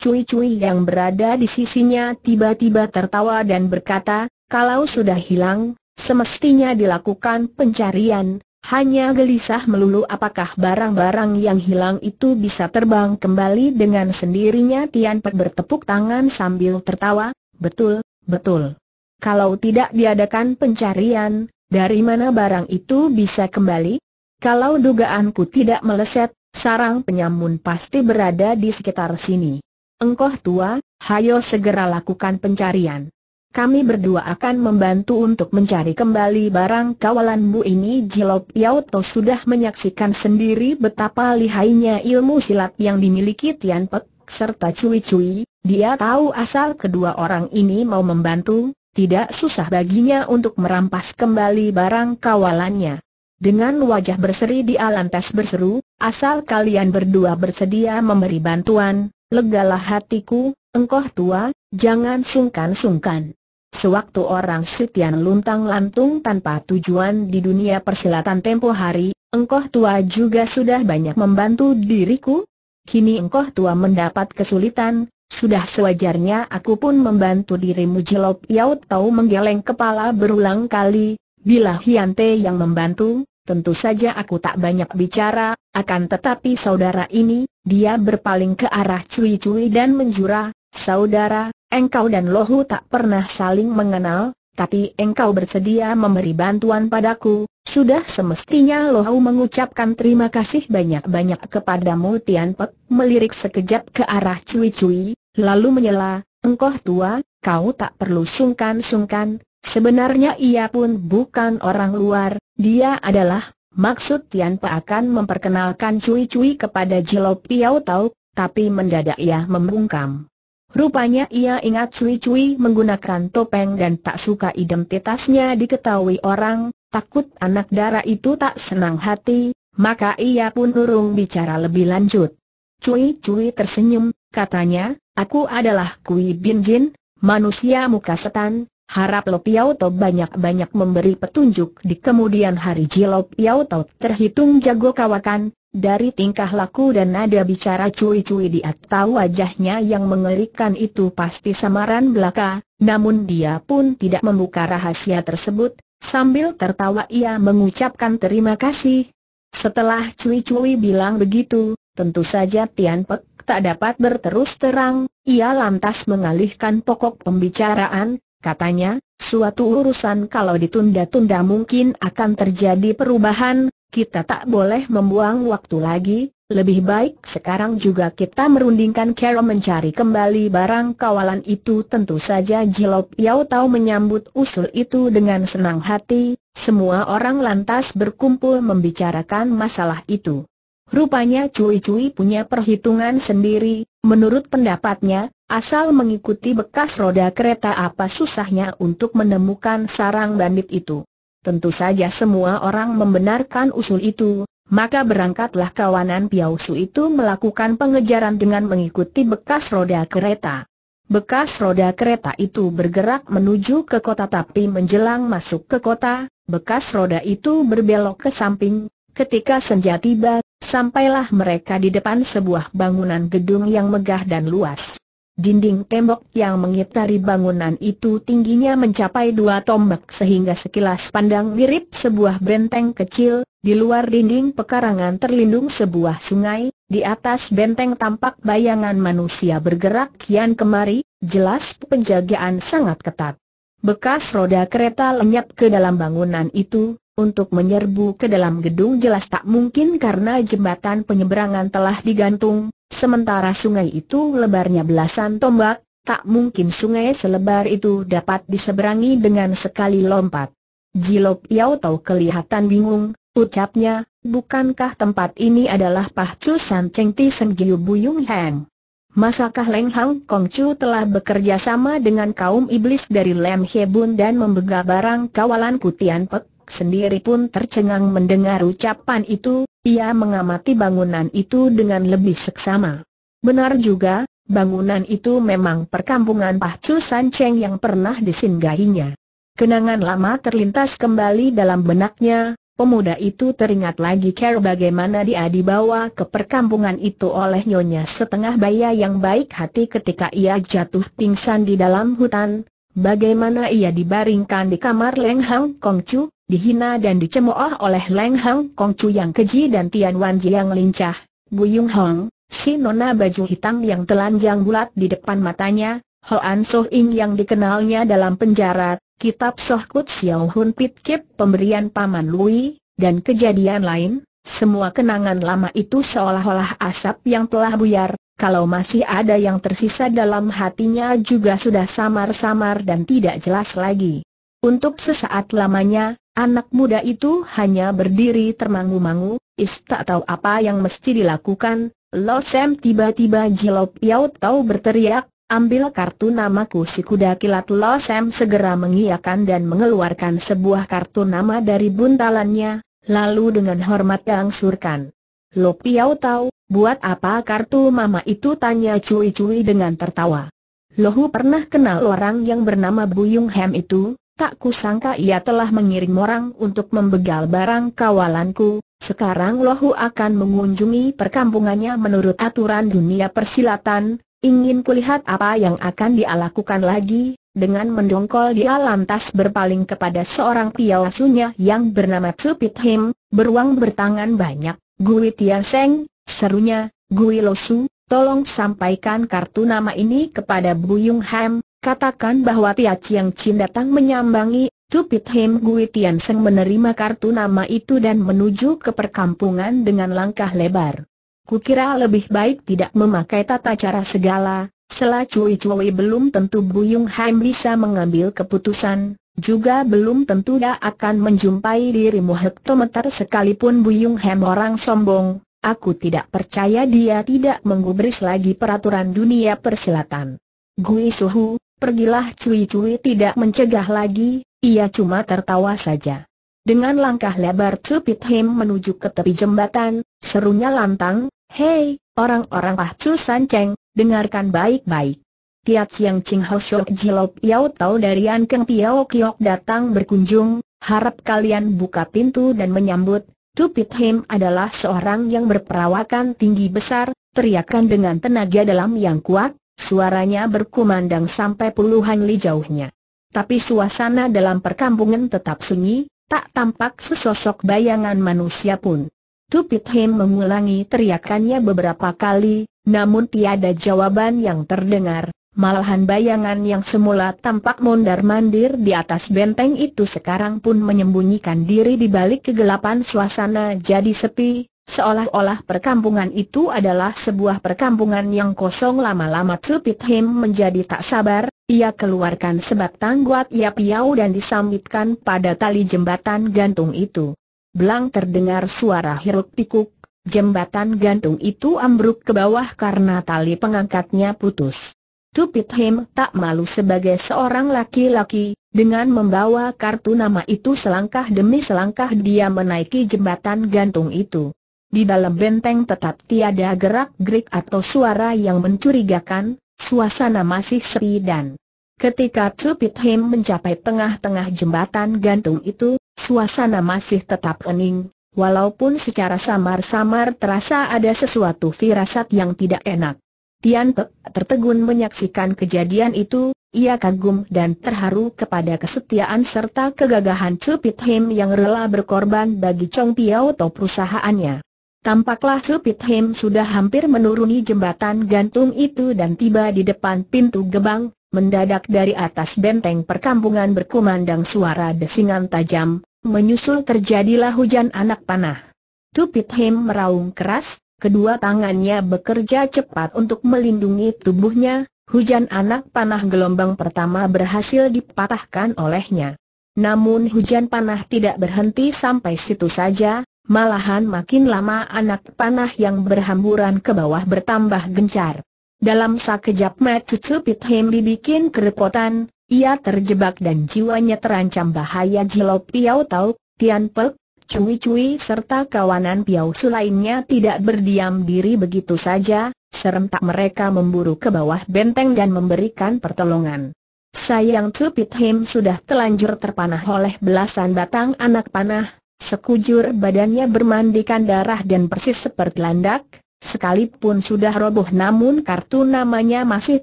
Cui-cui yang berada di sisinya tiba-tiba tertawa dan berkata, kalau sudah hilang, semestinya dilakukan pencarian, hanya gelisah melulu apakah barang-barang yang hilang itu bisa terbang kembali dengan sendirinya Tian Pek bertepuk tangan sambil tertawa, betul, betul. Kalau tidak diadakan pencarian, dari mana barang itu bisa kembali? Kalau dugaanku tidak meleset, sarang penyamun pasti berada di sekitar sini. Engkoh tua, hayo segera lakukan pencarian. Kami berdua akan membantu untuk mencari kembali barang kawalanmu ini Jilop Yauto sudah menyaksikan sendiri betapa lihainya ilmu silat yang dimiliki Tian Pek, serta Cui Cui, dia tahu asal kedua orang ini mau membantu, tidak susah baginya untuk merampas kembali barang kawalannya. Dengan wajah berseri di lantas berseru, asal kalian berdua bersedia memberi bantuan, legalah hatiku, engkau tua, jangan sungkan-sungkan. Sewaktu orang setian luntang lantung tanpa tujuan di dunia persilatan tempo hari, engkau tua juga sudah banyak membantu diriku. Kini engkau tua mendapat kesulitan, sudah sewajarnya aku pun membantu dirimu Jelop Yaut tahu menggeleng kepala berulang kali, bila Hian yang membantu, tentu saja aku tak banyak bicara, akan tetapi saudara ini, dia berpaling ke arah cuy-cuy dan menjura, saudara, engkau dan Lohu tak pernah saling mengenal, tapi engkau bersedia memberi bantuan padaku, sudah semestinya Lohau mengucapkan terima kasih banyak-banyak kepadamu Tian Pek, melirik sekejap ke arah Cui Cui, lalu menyela, engkau tua, kau tak perlu sungkan-sungkan, sebenarnya ia pun bukan orang luar, dia adalah, maksud Tian Pek akan memperkenalkan Cui Cui kepada Jilau Piau Tau, tapi mendadak ia membungkam. Rupanya ia ingat Cui Cui menggunakan topeng dan tak suka identitasnya diketahui orang, Takut anak darah itu tak senang hati, maka ia pun urung bicara lebih lanjut. Cui-cui tersenyum, katanya, aku adalah Kui Bin Jin, manusia muka setan, harap Lo Piao Tau banyak-banyak memberi petunjuk di kemudian hari Jilo Piao Tau terhitung jago kawakan, dari tingkah laku dan nada bicara cui-cui di atau wajahnya yang mengerikan itu pasti samaran belaka, namun dia pun tidak membuka rahasia tersebut, Sambil tertawa ia mengucapkan terima kasih. Setelah Cui Cui bilang begitu, tentu saja Tian Pek tak dapat berterus terang, ia lantas mengalihkan pokok pembicaraan, katanya, suatu urusan kalau ditunda-tunda mungkin akan terjadi perubahan, kita tak boleh membuang waktu lagi, lebih baik sekarang juga kita merundingkan Carol mencari kembali barang kawalan itu tentu saja Jilop Yau Tau menyambut usul itu dengan senang hati, semua orang lantas berkumpul membicarakan masalah itu. Rupanya Cui-Cui punya perhitungan sendiri, menurut pendapatnya, asal mengikuti bekas roda kereta apa susahnya untuk menemukan sarang bandit itu. Tentu saja semua orang membenarkan usul itu, maka berangkatlah kawanan Piausu itu melakukan pengejaran dengan mengikuti bekas roda kereta. Bekas roda kereta itu bergerak menuju ke kota tapi menjelang masuk ke kota, bekas roda itu berbelok ke samping. Ketika senja tiba, sampailah mereka di depan sebuah bangunan gedung yang megah dan luas. Dinding tembok yang mengitari bangunan itu tingginya mencapai dua tombak sehingga sekilas pandang mirip sebuah benteng kecil, di luar dinding pekarangan terlindung sebuah sungai, di atas benteng tampak bayangan manusia bergerak kian kemari, jelas penjagaan sangat ketat. Bekas roda kereta lenyap ke dalam bangunan itu, untuk menyerbu ke dalam gedung jelas tak mungkin karena jembatan penyeberangan telah digantung, sementara sungai itu lebarnya belasan tombak, tak mungkin sungai selebar itu dapat diseberangi dengan sekali lompat. Jilop Yao Tau kelihatan bingung, Ucapnya, bukankah tempat ini adalah Pahcu San Cheng Ti Sen Giu Buyung Heng? Masakah Leng Hang Kong Chu telah bekerja sama dengan kaum iblis dari Lem Hebun dan membegah barang kawalan Kutian Pek? Sendiri pun tercengang mendengar ucapan itu, ia mengamati bangunan itu dengan lebih seksama. Benar juga, bangunan itu memang perkampungan Pahcu San Cheng yang pernah disinggahinya. Kenangan lama terlintas kembali dalam benaknya, Pemuda itu teringat lagi care bagaimana dia dibawa ke perkampungan itu oleh nyonya setengah baya yang baik hati ketika ia jatuh pingsan di dalam hutan, bagaimana ia dibaringkan di kamar Leng Hang Kong Kongcu, dihina dan dicemooh oleh Leng Hang Kong Kongcu yang keji dan Tian Wan Ji yang lincah, Bu Yung Hong, si nona baju hitam yang telanjang bulat di depan matanya, Hoan Soh Ing yang dikenalnya dalam penjara, Kitab Sohkut Xiao Hun Pit Kip pemberian Paman Lui, dan kejadian lain, semua kenangan lama itu seolah-olah asap yang telah buyar, kalau masih ada yang tersisa dalam hatinya juga sudah samar-samar dan tidak jelas lagi. Untuk sesaat lamanya, anak muda itu hanya berdiri termangu-mangu, is tak tahu apa yang mesti dilakukan, Losem tiba-tiba Jilop Yau Tau berteriak, Ambil kartu namaku si kuda kilat Sam segera mengiakan dan mengeluarkan sebuah kartu nama dari buntalannya, lalu dengan hormat angsurkan. Lo Piau tahu, buat apa kartu mama itu tanya cui-cui dengan tertawa. Lohu pernah kenal orang yang bernama Buyung Hem itu, tak kusangka ia telah mengirim orang untuk membegal barang kawalanku, sekarang Lohu akan mengunjungi perkampungannya menurut aturan dunia persilatan, Ingin kulihat apa yang akan dia lakukan lagi, dengan mendongkol dia lantas berpaling kepada seorang piawasunya yang bernama Supit Him, beruang bertangan banyak, Gui Tianseng, serunya, Gui Losu, tolong sampaikan kartu nama ini kepada Buyung Ham, katakan bahwa Tia Chiang Chin datang menyambangi, Supit Him Gui Tian menerima kartu nama itu dan menuju ke perkampungan dengan langkah lebar. Kukira lebih baik tidak memakai tata cara segala, Selah cui-cui belum tentu Buyung Ham bisa mengambil keputusan, juga belum tentu dia akan menjumpai dirimu hektometer sekalipun Buyung Ham orang sombong, aku tidak percaya dia tidak menggubris lagi peraturan dunia persilatan. Gui Suhu, pergilah cuy cuy tidak mencegah lagi, ia cuma tertawa saja. Dengan langkah lebar Cupid Him menuju ke tepi jembatan, serunya lantang, Hei, orang-orang San Sanceng, dengarkan baik-baik. Tiat Siang Ching Ho Shok Jilop Yau Tau dari An Keng Piao Kiok datang berkunjung, harap kalian buka pintu dan menyambut. Tupit Him adalah seorang yang berperawakan tinggi besar, teriakan dengan tenaga dalam yang kuat, suaranya berkumandang sampai puluhan li jauhnya. Tapi suasana dalam perkampungan tetap sunyi, tak tampak sesosok bayangan manusia pun. Tupit Him mengulangi teriakannya beberapa kali, namun tiada jawaban yang terdengar, malahan bayangan yang semula tampak mondar-mandir di atas benteng itu sekarang pun menyembunyikan diri di balik kegelapan suasana jadi sepi, seolah-olah perkampungan itu adalah sebuah perkampungan yang kosong lama-lama Tupit Him menjadi tak sabar, ia keluarkan sebatang guat ia piau dan disambitkan pada tali jembatan gantung itu belang terdengar suara hiruk pikuk, jembatan gantung itu ambruk ke bawah karena tali pengangkatnya putus. Tupit Him tak malu sebagai seorang laki-laki, dengan membawa kartu nama itu selangkah demi selangkah dia menaiki jembatan gantung itu. Di dalam benteng tetap tiada gerak-gerik atau suara yang mencurigakan, suasana masih sepi dan Ketika Cupid Him mencapai tengah-tengah jembatan gantung itu, suasana masih tetap hening, walaupun secara samar-samar terasa ada sesuatu firasat yang tidak enak. Tian Pek tertegun menyaksikan kejadian itu, ia kagum dan terharu kepada kesetiaan serta kegagahan Cupid Him yang rela berkorban bagi Chong Piao atau perusahaannya. Tampaklah Cupid Him sudah hampir menuruni jembatan gantung itu dan tiba di depan pintu gebang, mendadak dari atas benteng perkampungan berkumandang suara desingan tajam, menyusul terjadilah hujan anak panah. Tupit Him meraung keras, kedua tangannya bekerja cepat untuk melindungi tubuhnya, hujan anak panah gelombang pertama berhasil dipatahkan olehnya. Namun hujan panah tidak berhenti sampai situ saja, malahan makin lama anak panah yang berhamburan ke bawah bertambah gencar. Dalam sekejap Matsupit Hem dibikin kerepotan, ia terjebak dan jiwanya terancam bahaya Jilop Piau Tau, Tian Pek, Cui Cui serta kawanan Piau selainnya tidak berdiam diri begitu saja, serentak mereka memburu ke bawah benteng dan memberikan pertolongan. Sayang Supit Hem sudah telanjur terpanah oleh belasan batang anak panah, sekujur badannya bermandikan darah dan persis seperti landak, Sekalipun sudah roboh namun kartu namanya masih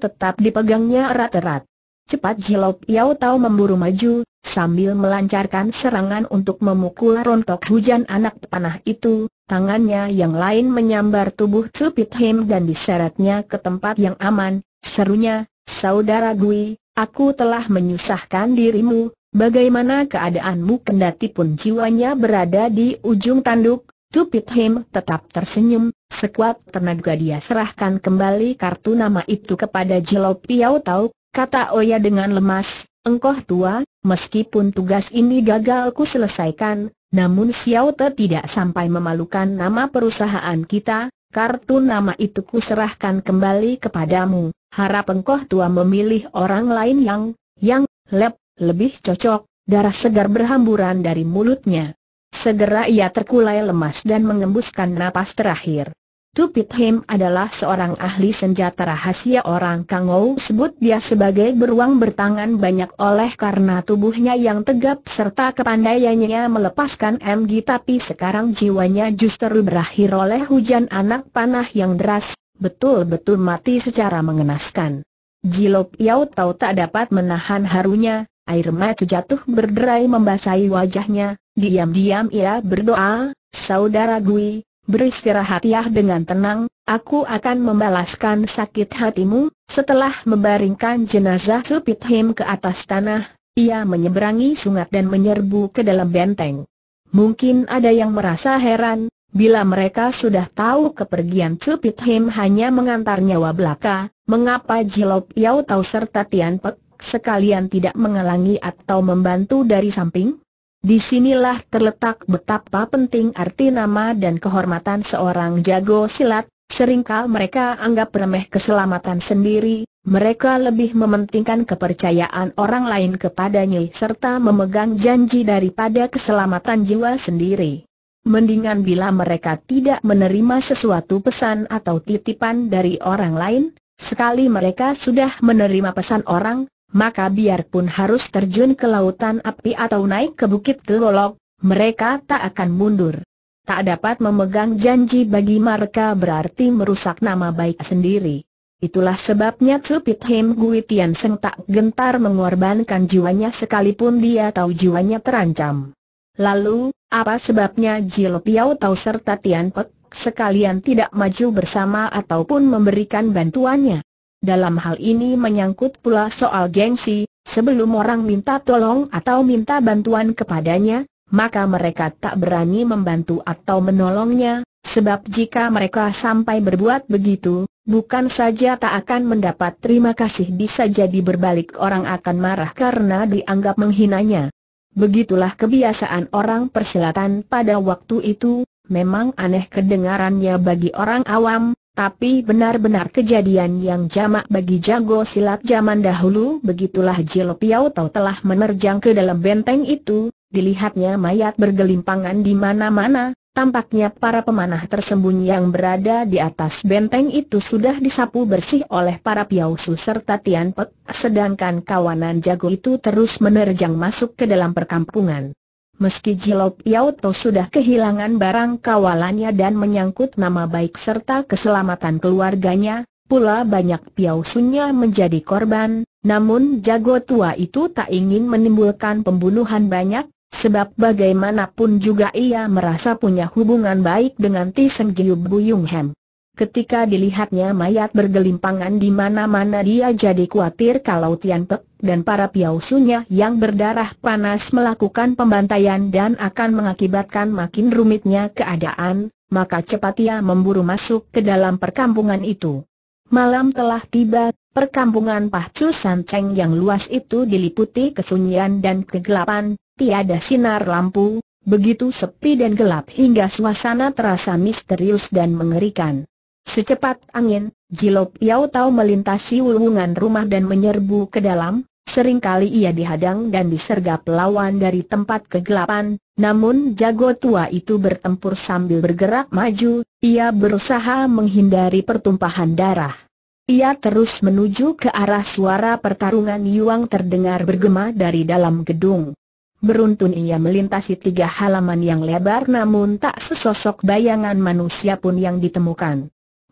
tetap dipegangnya erat-erat. Cepat Jilop Yau Tau memburu maju, sambil melancarkan serangan untuk memukul rontok hujan anak panah itu, tangannya yang lain menyambar tubuh Cupit Him dan diseretnya ke tempat yang aman, serunya, Saudara Gui, aku telah menyusahkan dirimu, bagaimana keadaanmu kendati pun jiwanya berada di ujung tanduk, Tupit Him tetap tersenyum, sekuat tenaga dia serahkan kembali kartu nama itu kepada Jilau Piau Tau, kata Oya dengan lemas, engkau tua, meskipun tugas ini gagal ku selesaikan, namun Xiao Te tidak sampai memalukan nama perusahaan kita, kartu nama itu ku serahkan kembali kepadamu, harap engkau tua memilih orang lain yang, yang, lep, lebih cocok, darah segar berhamburan dari mulutnya. Segera ia terkulai lemas dan mengembuskan napas terakhir. Tupit Him adalah seorang ahli senjata rahasia orang Kangou sebut dia sebagai beruang bertangan banyak oleh karena tubuhnya yang tegap serta kepandaiannya melepaskan MG tapi sekarang jiwanya justru berakhir oleh hujan anak panah yang deras, betul-betul mati secara mengenaskan. Jilop Yao Tau tak dapat menahan harunya, air mata jatuh berderai membasahi wajahnya, Diam-diam ia berdoa, Saudara Gui, beristirahat ya dengan tenang, aku akan membalaskan sakit hatimu. Setelah membaringkan jenazah Supit Him ke atas tanah, ia menyeberangi sungai dan menyerbu ke dalam benteng. Mungkin ada yang merasa heran, bila mereka sudah tahu kepergian Supit Him hanya mengantar nyawa belaka, mengapa Jilop Yau Tau serta Tian Pek sekalian tidak mengalangi atau membantu dari samping? Disinilah terletak betapa penting arti nama dan kehormatan seorang jago silat, seringkal mereka anggap remeh keselamatan sendiri, mereka lebih mementingkan kepercayaan orang lain kepadanya serta memegang janji daripada keselamatan jiwa sendiri. Mendingan bila mereka tidak menerima sesuatu pesan atau titipan dari orang lain, sekali mereka sudah menerima pesan orang, maka biarpun harus terjun ke lautan api atau naik ke bukit gelolok, mereka tak akan mundur. Tak dapat memegang janji bagi mereka berarti merusak nama baik sendiri. Itulah sebabnya Tsupit Him Gui Tian Seng tak gentar mengorbankan jiwanya sekalipun dia tahu jiwanya terancam. Lalu, apa sebabnya Jil Piao Tau serta Tian Pek sekalian tidak maju bersama ataupun memberikan bantuannya? dalam hal ini menyangkut pula soal gengsi, sebelum orang minta tolong atau minta bantuan kepadanya, maka mereka tak berani membantu atau menolongnya, sebab jika mereka sampai berbuat begitu, bukan saja tak akan mendapat terima kasih bisa jadi berbalik orang akan marah karena dianggap menghinanya. Begitulah kebiasaan orang persilatan pada waktu itu, memang aneh kedengarannya bagi orang awam, tapi benar-benar kejadian yang jamak bagi jago silat zaman dahulu begitulah Jilo Piao Tau telah menerjang ke dalam benteng itu, dilihatnya mayat bergelimpangan di mana-mana, tampaknya para pemanah tersembunyi yang berada di atas benteng itu sudah disapu bersih oleh para Su serta Tian Pek, sedangkan kawanan jago itu terus menerjang masuk ke dalam perkampungan. Meski Jilop Yauto sudah kehilangan barang kawalannya dan menyangkut nama baik serta keselamatan keluarganya, pula banyak piausunya menjadi korban, namun jago tua itu tak ingin menimbulkan pembunuhan banyak, sebab bagaimanapun juga ia merasa punya hubungan baik dengan Tisen Jiu Buyung Hem. Ketika dilihatnya mayat bergelimpangan di mana-mana dia jadi khawatir kalau Tian Pek dan para piausunya yang berdarah panas melakukan pembantaian dan akan mengakibatkan makin rumitnya keadaan, maka cepat ia memburu masuk ke dalam perkampungan itu. Malam telah tiba, perkampungan Pahcu Sanceng yang luas itu diliputi kesunyian dan kegelapan, tiada sinar lampu, begitu sepi dan gelap hingga suasana terasa misterius dan mengerikan. Secepat angin, Jilop Yau Tau melintasi wulungan rumah dan menyerbu ke dalam, seringkali ia dihadang dan disergap lawan dari tempat kegelapan, namun jago tua itu bertempur sambil bergerak maju, ia berusaha menghindari pertumpahan darah. Ia terus menuju ke arah suara pertarungan Yuang terdengar bergema dari dalam gedung. Beruntun ia melintasi tiga halaman yang lebar namun tak sesosok bayangan manusia pun yang ditemukan.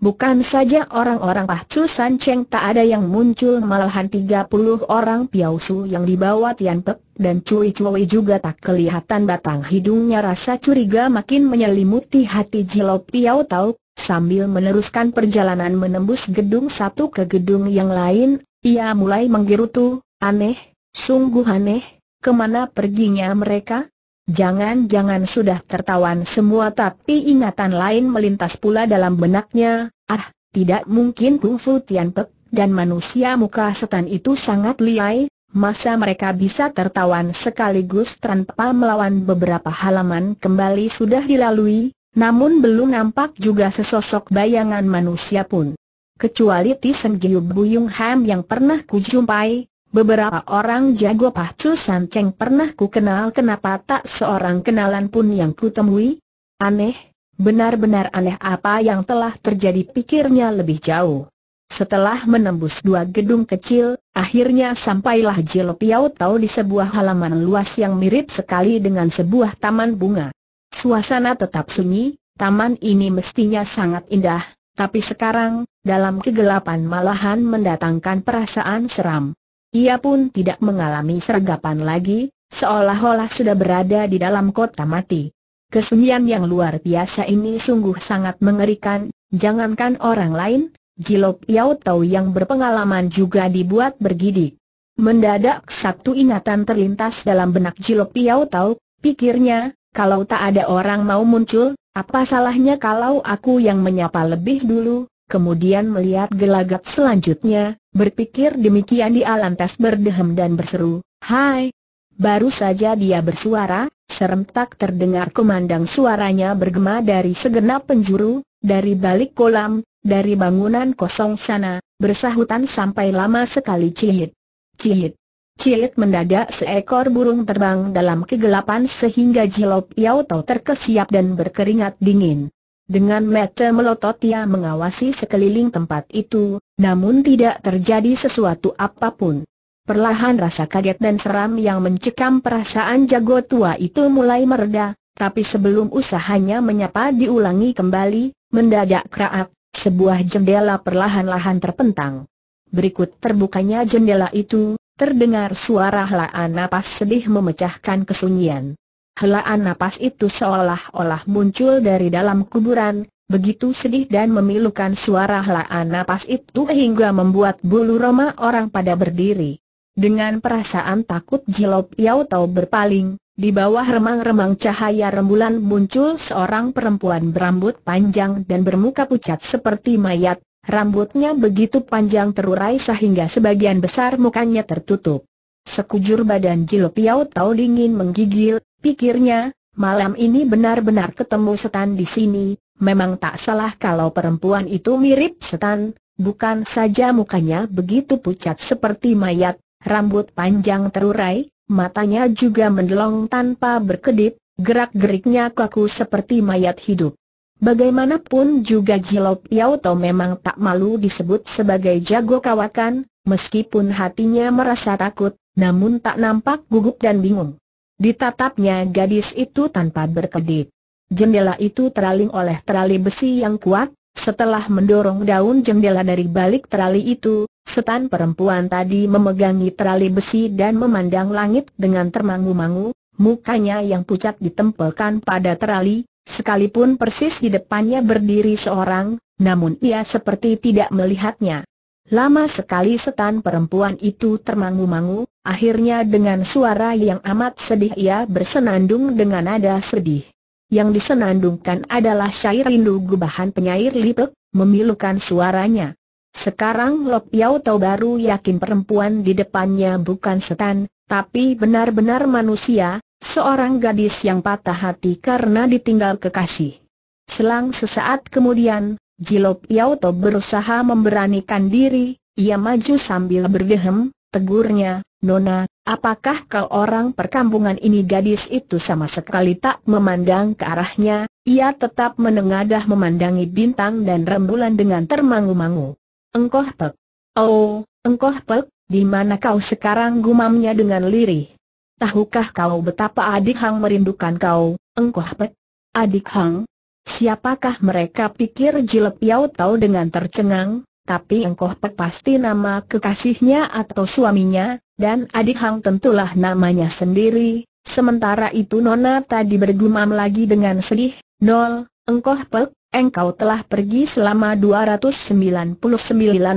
Bukan saja orang-orang Pacu San tak ada yang muncul malahan 30 orang Piausu yang dibawa Tian Pek dan Cui Cui juga tak kelihatan batang hidungnya rasa curiga makin menyelimuti hati Jilau Piau Tau. Sambil meneruskan perjalanan menembus gedung satu ke gedung yang lain, ia mulai menggerutu, aneh, sungguh aneh, kemana perginya mereka? Jangan-jangan sudah tertawan semua tapi ingatan lain melintas pula dalam benaknya, Ah, tidak mungkin Kung Fu Tian Pek, dan manusia muka setan itu sangat liai, masa mereka bisa tertawan sekaligus tanpa melawan beberapa halaman kembali sudah dilalui, namun belum nampak juga sesosok bayangan manusia pun. Kecuali Ti Seng Buyung Ham yang pernah kujumpai, Beberapa orang jago San Cheng pernah ku kenal kenapa tak seorang kenalan pun yang ku temui? Aneh, Benar-benar aneh apa yang telah terjadi pikirnya lebih jauh. Setelah menembus dua gedung kecil, akhirnya sampailah Jelo Piau tahu di sebuah halaman luas yang mirip sekali dengan sebuah taman bunga. Suasana tetap sunyi, taman ini mestinya sangat indah, tapi sekarang, dalam kegelapan malahan mendatangkan perasaan seram. Ia pun tidak mengalami sergapan lagi, seolah-olah sudah berada di dalam kota mati. Kesunyian yang luar biasa ini sungguh sangat mengerikan, jangankan orang lain, Jilop Yao Tau yang berpengalaman juga dibuat bergidik. Mendadak satu ingatan terlintas dalam benak Jilop Yao Tau, pikirnya, kalau tak ada orang mau muncul, apa salahnya kalau aku yang menyapa lebih dulu, kemudian melihat gelagat selanjutnya, berpikir demikian di alantas berdehem dan berseru, Hai! Baru saja dia bersuara, Serentak terdengar kumandang suaranya bergema dari segenap penjuru, dari balik kolam, dari bangunan kosong sana, bersahutan sampai lama sekali cihit. Cihit. Cihit mendadak seekor burung terbang dalam kegelapan sehingga Jilop Yao Tau terkesiap dan berkeringat dingin. Dengan mata melotot ia mengawasi sekeliling tempat itu, namun tidak terjadi sesuatu apapun. Perlahan rasa kaget dan seram yang mencekam perasaan jago tua itu mulai mereda, tapi sebelum usahanya menyapa diulangi kembali, mendadak kraak, sebuah jendela perlahan-lahan terpentang. Berikut terbukanya jendela itu, terdengar suara helaan napas sedih memecahkan kesunyian. Helaan napas itu seolah-olah muncul dari dalam kuburan, Begitu sedih dan memilukan suara helaan napas itu hingga membuat bulu roma orang pada berdiri. Dengan perasaan takut Jilop Yau Tau berpaling, di bawah remang-remang cahaya rembulan muncul seorang perempuan berambut panjang dan bermuka pucat seperti mayat, rambutnya begitu panjang terurai sehingga sebagian besar mukanya tertutup. Sekujur badan Jilop Yau Tau dingin menggigil, pikirnya, malam ini benar-benar ketemu setan di sini, memang tak salah kalau perempuan itu mirip setan, Bukan saja mukanya begitu pucat seperti mayat, rambut panjang terurai, matanya juga mendelong tanpa berkedip, gerak-geriknya kaku seperti mayat hidup. Bagaimanapun juga Jilop Yauto memang tak malu disebut sebagai jago kawakan, meskipun hatinya merasa takut, namun tak nampak gugup dan bingung. Ditatapnya gadis itu tanpa berkedip. Jendela itu teraling oleh terali besi yang kuat, setelah mendorong daun jendela dari balik terali itu, Setan perempuan tadi memegangi terali besi dan memandang langit dengan termangu-mangu, mukanya yang pucat ditempelkan pada terali, sekalipun persis di depannya berdiri seorang, namun ia seperti tidak melihatnya. Lama sekali setan perempuan itu termangu-mangu, akhirnya dengan suara yang amat sedih ia bersenandung dengan nada sedih. Yang disenandungkan adalah syair rindu gubahan penyair Lipek, memilukan suaranya. Sekarang Lok Yau Tau baru yakin perempuan di depannya bukan setan, tapi benar-benar manusia, seorang gadis yang patah hati karena ditinggal kekasih. Selang sesaat kemudian, Jilop Yau Tau berusaha memberanikan diri, ia maju sambil berdehem, tegurnya, Nona, apakah kau orang perkampungan ini gadis itu sama sekali tak memandang ke arahnya, ia tetap menengadah memandangi bintang dan rembulan dengan termangu-mangu. Engkoh Pek. Oh, Engkoh Pek, di mana kau sekarang gumamnya dengan lirih? Tahukah kau betapa adik Hang merindukan kau, Engkoh Pek? Adik Hang? Siapakah mereka pikir Jilep Yau tahu dengan tercengang, tapi Engkoh Pek pasti nama kekasihnya atau suaminya, dan adik Hang tentulah namanya sendiri. Sementara itu Nona tadi bergumam lagi dengan sedih, Nol, Engkoh Pek, engkau telah pergi selama 299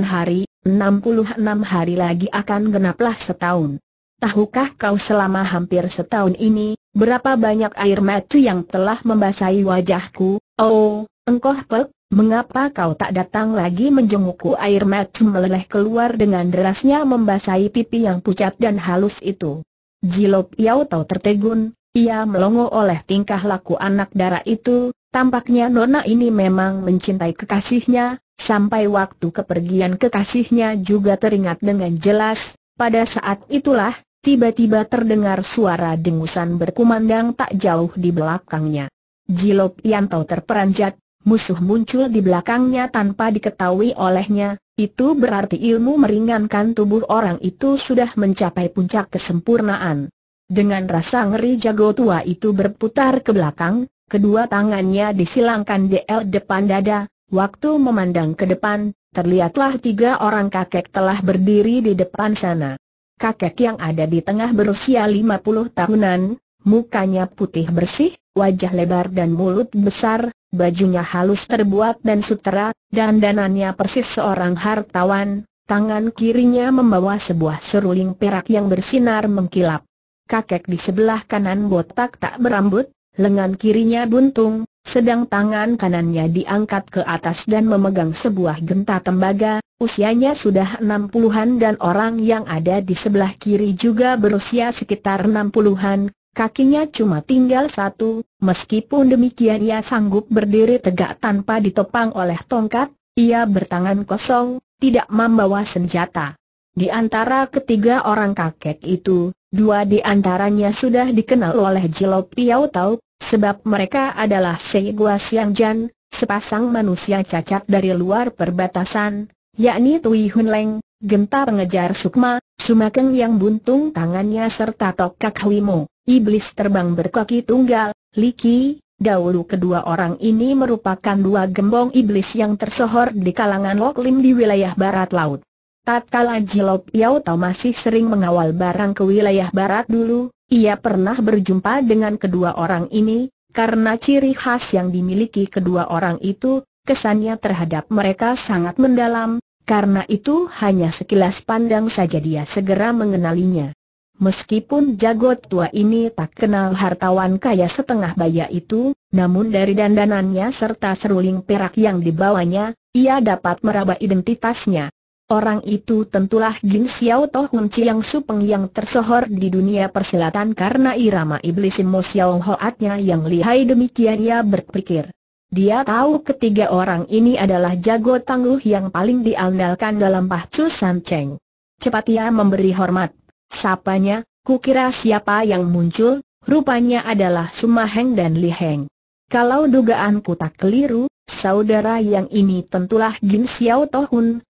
hari, 66 hari lagi akan genaplah setahun. Tahukah kau selama hampir setahun ini, berapa banyak air mata yang telah membasahi wajahku? Oh, engkau pek, mengapa kau tak datang lagi menjengukku? Air mata meleleh keluar dengan derasnya membasahi pipi yang pucat dan halus itu. Jilop Yau tahu tertegun, ia melongo oleh tingkah laku anak darah itu, Tampaknya Nona ini memang mencintai kekasihnya, sampai waktu kepergian kekasihnya juga teringat dengan jelas, pada saat itulah, tiba-tiba terdengar suara dengusan berkumandang tak jauh di belakangnya. Jilop Yanto terperanjat, musuh muncul di belakangnya tanpa diketahui olehnya, itu berarti ilmu meringankan tubuh orang itu sudah mencapai puncak kesempurnaan. Dengan rasa ngeri jago tua itu berputar ke belakang, kedua tangannya disilangkan DL depan dada, waktu memandang ke depan, terlihatlah tiga orang kakek telah berdiri di depan sana. Kakek yang ada di tengah berusia lima puluh tahunan, mukanya putih bersih, wajah lebar dan mulut besar, bajunya halus terbuat dan sutera, dan danannya persis seorang hartawan, tangan kirinya membawa sebuah seruling perak yang bersinar mengkilap. Kakek di sebelah kanan botak tak berambut, lengan kirinya buntung, sedang tangan kanannya diangkat ke atas dan memegang sebuah genta tembaga, usianya sudah 60-an dan orang yang ada di sebelah kiri juga berusia sekitar 60-an, kakinya cuma tinggal satu, meskipun demikian ia sanggup berdiri tegak tanpa ditopang oleh tongkat, ia bertangan kosong, tidak membawa senjata. Di antara ketiga orang kakek itu, dua di antaranya sudah dikenal oleh Jilok Piau Tau, Sebab mereka adalah Seigua Jan, sepasang manusia cacat dari luar perbatasan, yakni Tui Hun Leng, genta pengejar Sukma, Sumakeng yang buntung tangannya serta Tok Tokak Huimo, iblis terbang berkaki tunggal, Liki, Dahulu kedua orang ini merupakan dua gembong iblis yang tersohor di kalangan Lok Lim di wilayah barat laut. Tatkala Jilop Yau Tau masih sering mengawal barang ke wilayah barat dulu, ia pernah berjumpa dengan kedua orang ini, karena ciri khas yang dimiliki kedua orang itu, kesannya terhadap mereka sangat mendalam, karena itu hanya sekilas pandang saja dia segera mengenalinya. Meskipun jagot tua ini tak kenal hartawan kaya setengah baya itu, namun dari dandanannya serta seruling perak yang dibawanya, ia dapat meraba identitasnya. Orang itu tentulah Jin Xiao Toh Ngem Chiang Supeng yang tersohor di dunia persilatan karena irama iblis Mo Xiao Hoatnya yang lihai demikian ia berpikir. Dia tahu ketiga orang ini adalah jago tangguh yang paling diandalkan dalam Pahcu San Cheng. Cepat ia memberi hormat. Sapanya, kukira siapa yang muncul, rupanya adalah Suma Sumaheng dan Li Heng. Kalau dugaanku tak keliru, saudara yang ini tentulah Jin Xiao Toh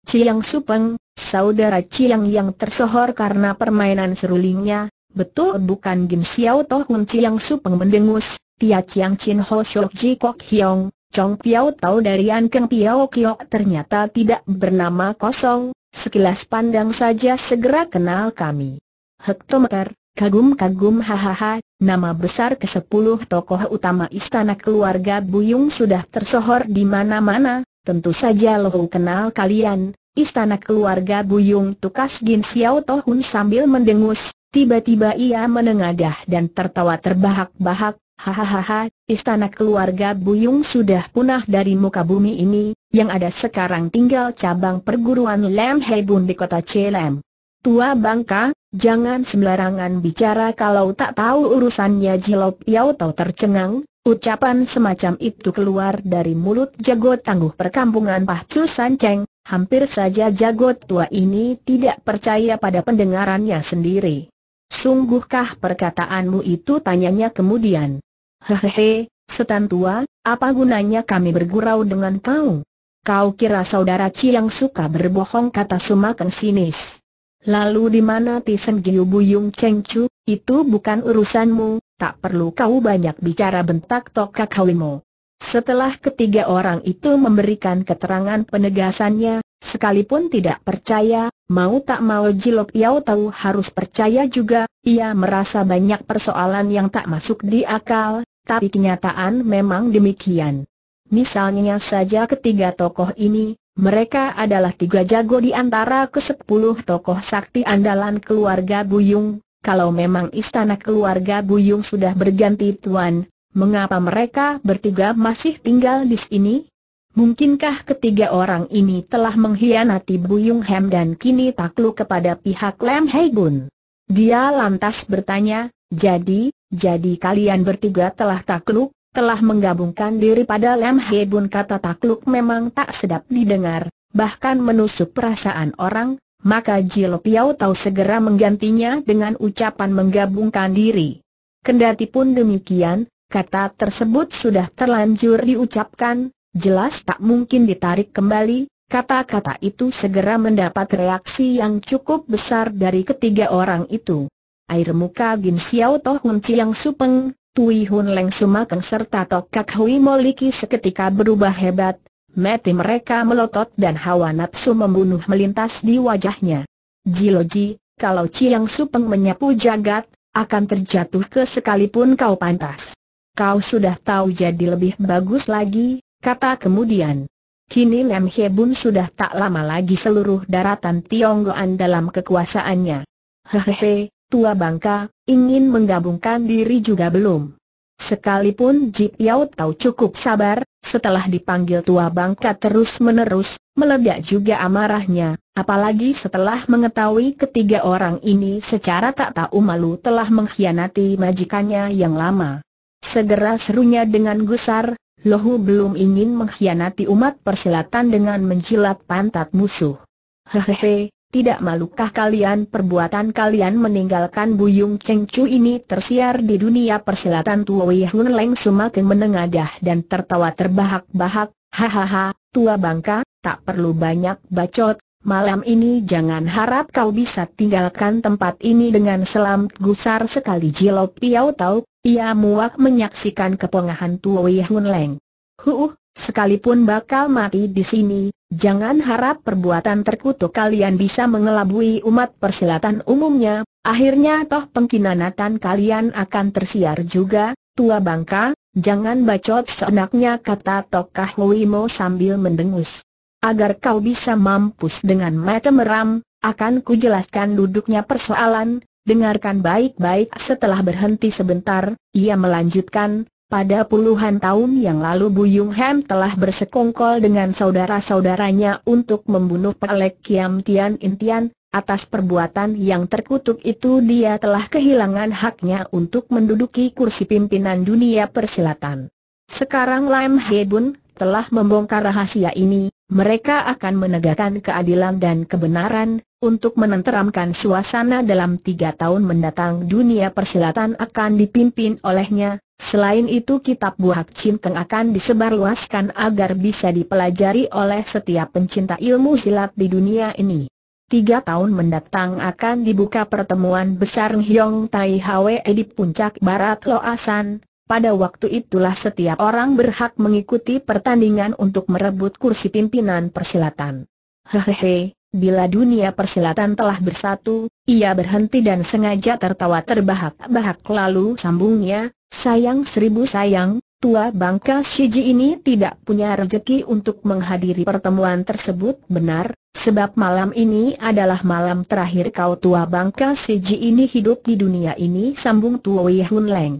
Ciang Supeng, saudara Ciang yang tersohor karena permainan serulingnya, betul bukan Gim Xiao Toh Hun Ciang Supeng mendengus, Tia Ciang Chin Ho Shok Ji Kok Hiong, Chong Piao Tau dari An Keng Piao Kiok ternyata tidak bernama kosong, sekilas pandang saja segera kenal kami. Hektometer, kagum-kagum hahaha, nama besar ke-10 tokoh utama istana keluarga Buyung sudah tersohor di mana-mana, Tentu saja Lohu kenal kalian, istana keluarga Buyung Tukas Gin Xiao Tohun sambil mendengus, tiba-tiba ia menengadah dan tertawa terbahak-bahak, hahaha, istana keluarga Buyung sudah punah dari muka bumi ini, yang ada sekarang tinggal cabang perguruan Lam Hebun di kota Cilem. Tua bangka, jangan sembarangan bicara kalau tak tahu urusannya Jilop Yauto tercengang, Ucapan semacam itu keluar dari mulut jago tangguh perkampungan Pahcu Cheng, hampir saja jago tua ini tidak percaya pada pendengarannya sendiri. Sungguhkah perkataanmu itu tanyanya kemudian. Hehehe, setan tua, apa gunanya kami bergurau dengan kau? Kau kira saudara yang suka berbohong kata Sumakeng sinis. Lalu di mana Tisen Jiu Buyung Cheng Chu, itu bukan urusanmu, tak perlu kau banyak bicara bentak tokak Hawimo. Setelah ketiga orang itu memberikan keterangan penegasannya, sekalipun tidak percaya, mau tak mau Jilok Yao tahu harus percaya juga, ia merasa banyak persoalan yang tak masuk di akal, tapi kenyataan memang demikian. Misalnya saja ketiga tokoh ini, mereka adalah tiga jago di antara kesepuluh tokoh sakti andalan keluarga Buyung, kalau memang istana keluarga Buyung sudah berganti tuan, mengapa mereka bertiga masih tinggal di sini? Mungkinkah ketiga orang ini telah mengkhianati Buyung Hem dan kini takluk kepada pihak Lem Heigun? Dia lantas bertanya, jadi, jadi kalian bertiga telah takluk, telah menggabungkan diri pada Lem Heigun kata takluk memang tak sedap didengar, bahkan menusuk perasaan orang, maka Jil Piao Tau segera menggantinya dengan ucapan menggabungkan diri. Kendati pun demikian, kata tersebut sudah terlanjur diucapkan, jelas tak mungkin ditarik kembali, kata-kata itu segera mendapat reaksi yang cukup besar dari ketiga orang itu. Air muka Gin Xiao Toh Hun Chiang Supeng, Tui Hun Leng Sumakeng serta Tok Kak Hui Moliki seketika berubah hebat, mati mereka melotot dan hawa nafsu membunuh melintas di wajahnya. Jiloji, kalau Ciang Supeng menyapu jagat, akan terjatuh ke sekalipun kau pantas. Kau sudah tahu jadi lebih bagus lagi, kata kemudian. Kini He Hebun sudah tak lama lagi seluruh daratan Tionggoan dalam kekuasaannya. Hehehe, tua bangka, ingin menggabungkan diri juga belum. Sekalipun Ji Yau tahu cukup sabar, setelah dipanggil tua bangka terus-menerus, meledak juga amarahnya, apalagi setelah mengetahui ketiga orang ini secara tak tahu malu telah mengkhianati majikannya yang lama. Segera serunya dengan gusar, Lohu belum ingin mengkhianati umat persilatan dengan menjilat pantat musuh. Hehehe, tidak malukah kalian perbuatan kalian meninggalkan Buyung Cheng Chu ini tersiar di dunia persilatan Tua Wei Hun Leng semakin menengadah dan tertawa terbahak-bahak, hahaha, Tua Bangka, tak perlu banyak bacot, malam ini jangan harap kau bisa tinggalkan tempat ini dengan selam gusar sekali Jilau Piao tahu, ia muak menyaksikan kepengahan Tua Wei Hun Leng. Huh, sekalipun bakal mati di sini, Jangan harap perbuatan terkutuk kalian bisa mengelabui umat persilatan umumnya, akhirnya toh pengkhianatan kalian akan tersiar juga, tua bangka, jangan bacot seenaknya kata Tokah Huimo sambil mendengus. Agar kau bisa mampus dengan mata meram, akan kujelaskan duduknya persoalan, dengarkan baik-baik setelah berhenti sebentar, ia melanjutkan, pada puluhan tahun yang lalu Bu Buyung Ham telah bersekongkol dengan saudara-saudaranya untuk membunuh Pelek Kiam Tian Intian, Atas perbuatan yang terkutuk itu dia telah kehilangan haknya untuk menduduki kursi pimpinan dunia persilatan. Sekarang Lam bun telah membongkar rahasia ini, mereka akan menegakkan keadilan dan kebenaran, untuk menenteramkan suasana dalam tiga tahun mendatang dunia persilatan akan dipimpin olehnya, selain itu kitab buah cinteng akan disebarluaskan agar bisa dipelajari oleh setiap pencinta ilmu silat di dunia ini. Tiga tahun mendatang akan dibuka pertemuan besar Hyong Tai Hwe di puncak barat Loasan, pada waktu itulah setiap orang berhak mengikuti pertandingan untuk merebut kursi pimpinan persilatan. Hehehe, Bila dunia persilatan telah bersatu, ia berhenti dan sengaja tertawa terbahak-bahak lalu sambungnya, sayang seribu sayang, tua bangka Shiji ini tidak punya rezeki untuk menghadiri pertemuan tersebut benar, sebab malam ini adalah malam terakhir kau tua bangka Shiji ini hidup di dunia ini sambung Tua Wei Hun Leng.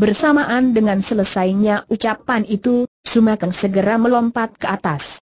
Bersamaan dengan selesainya ucapan itu, Sumakeng segera melompat ke atas.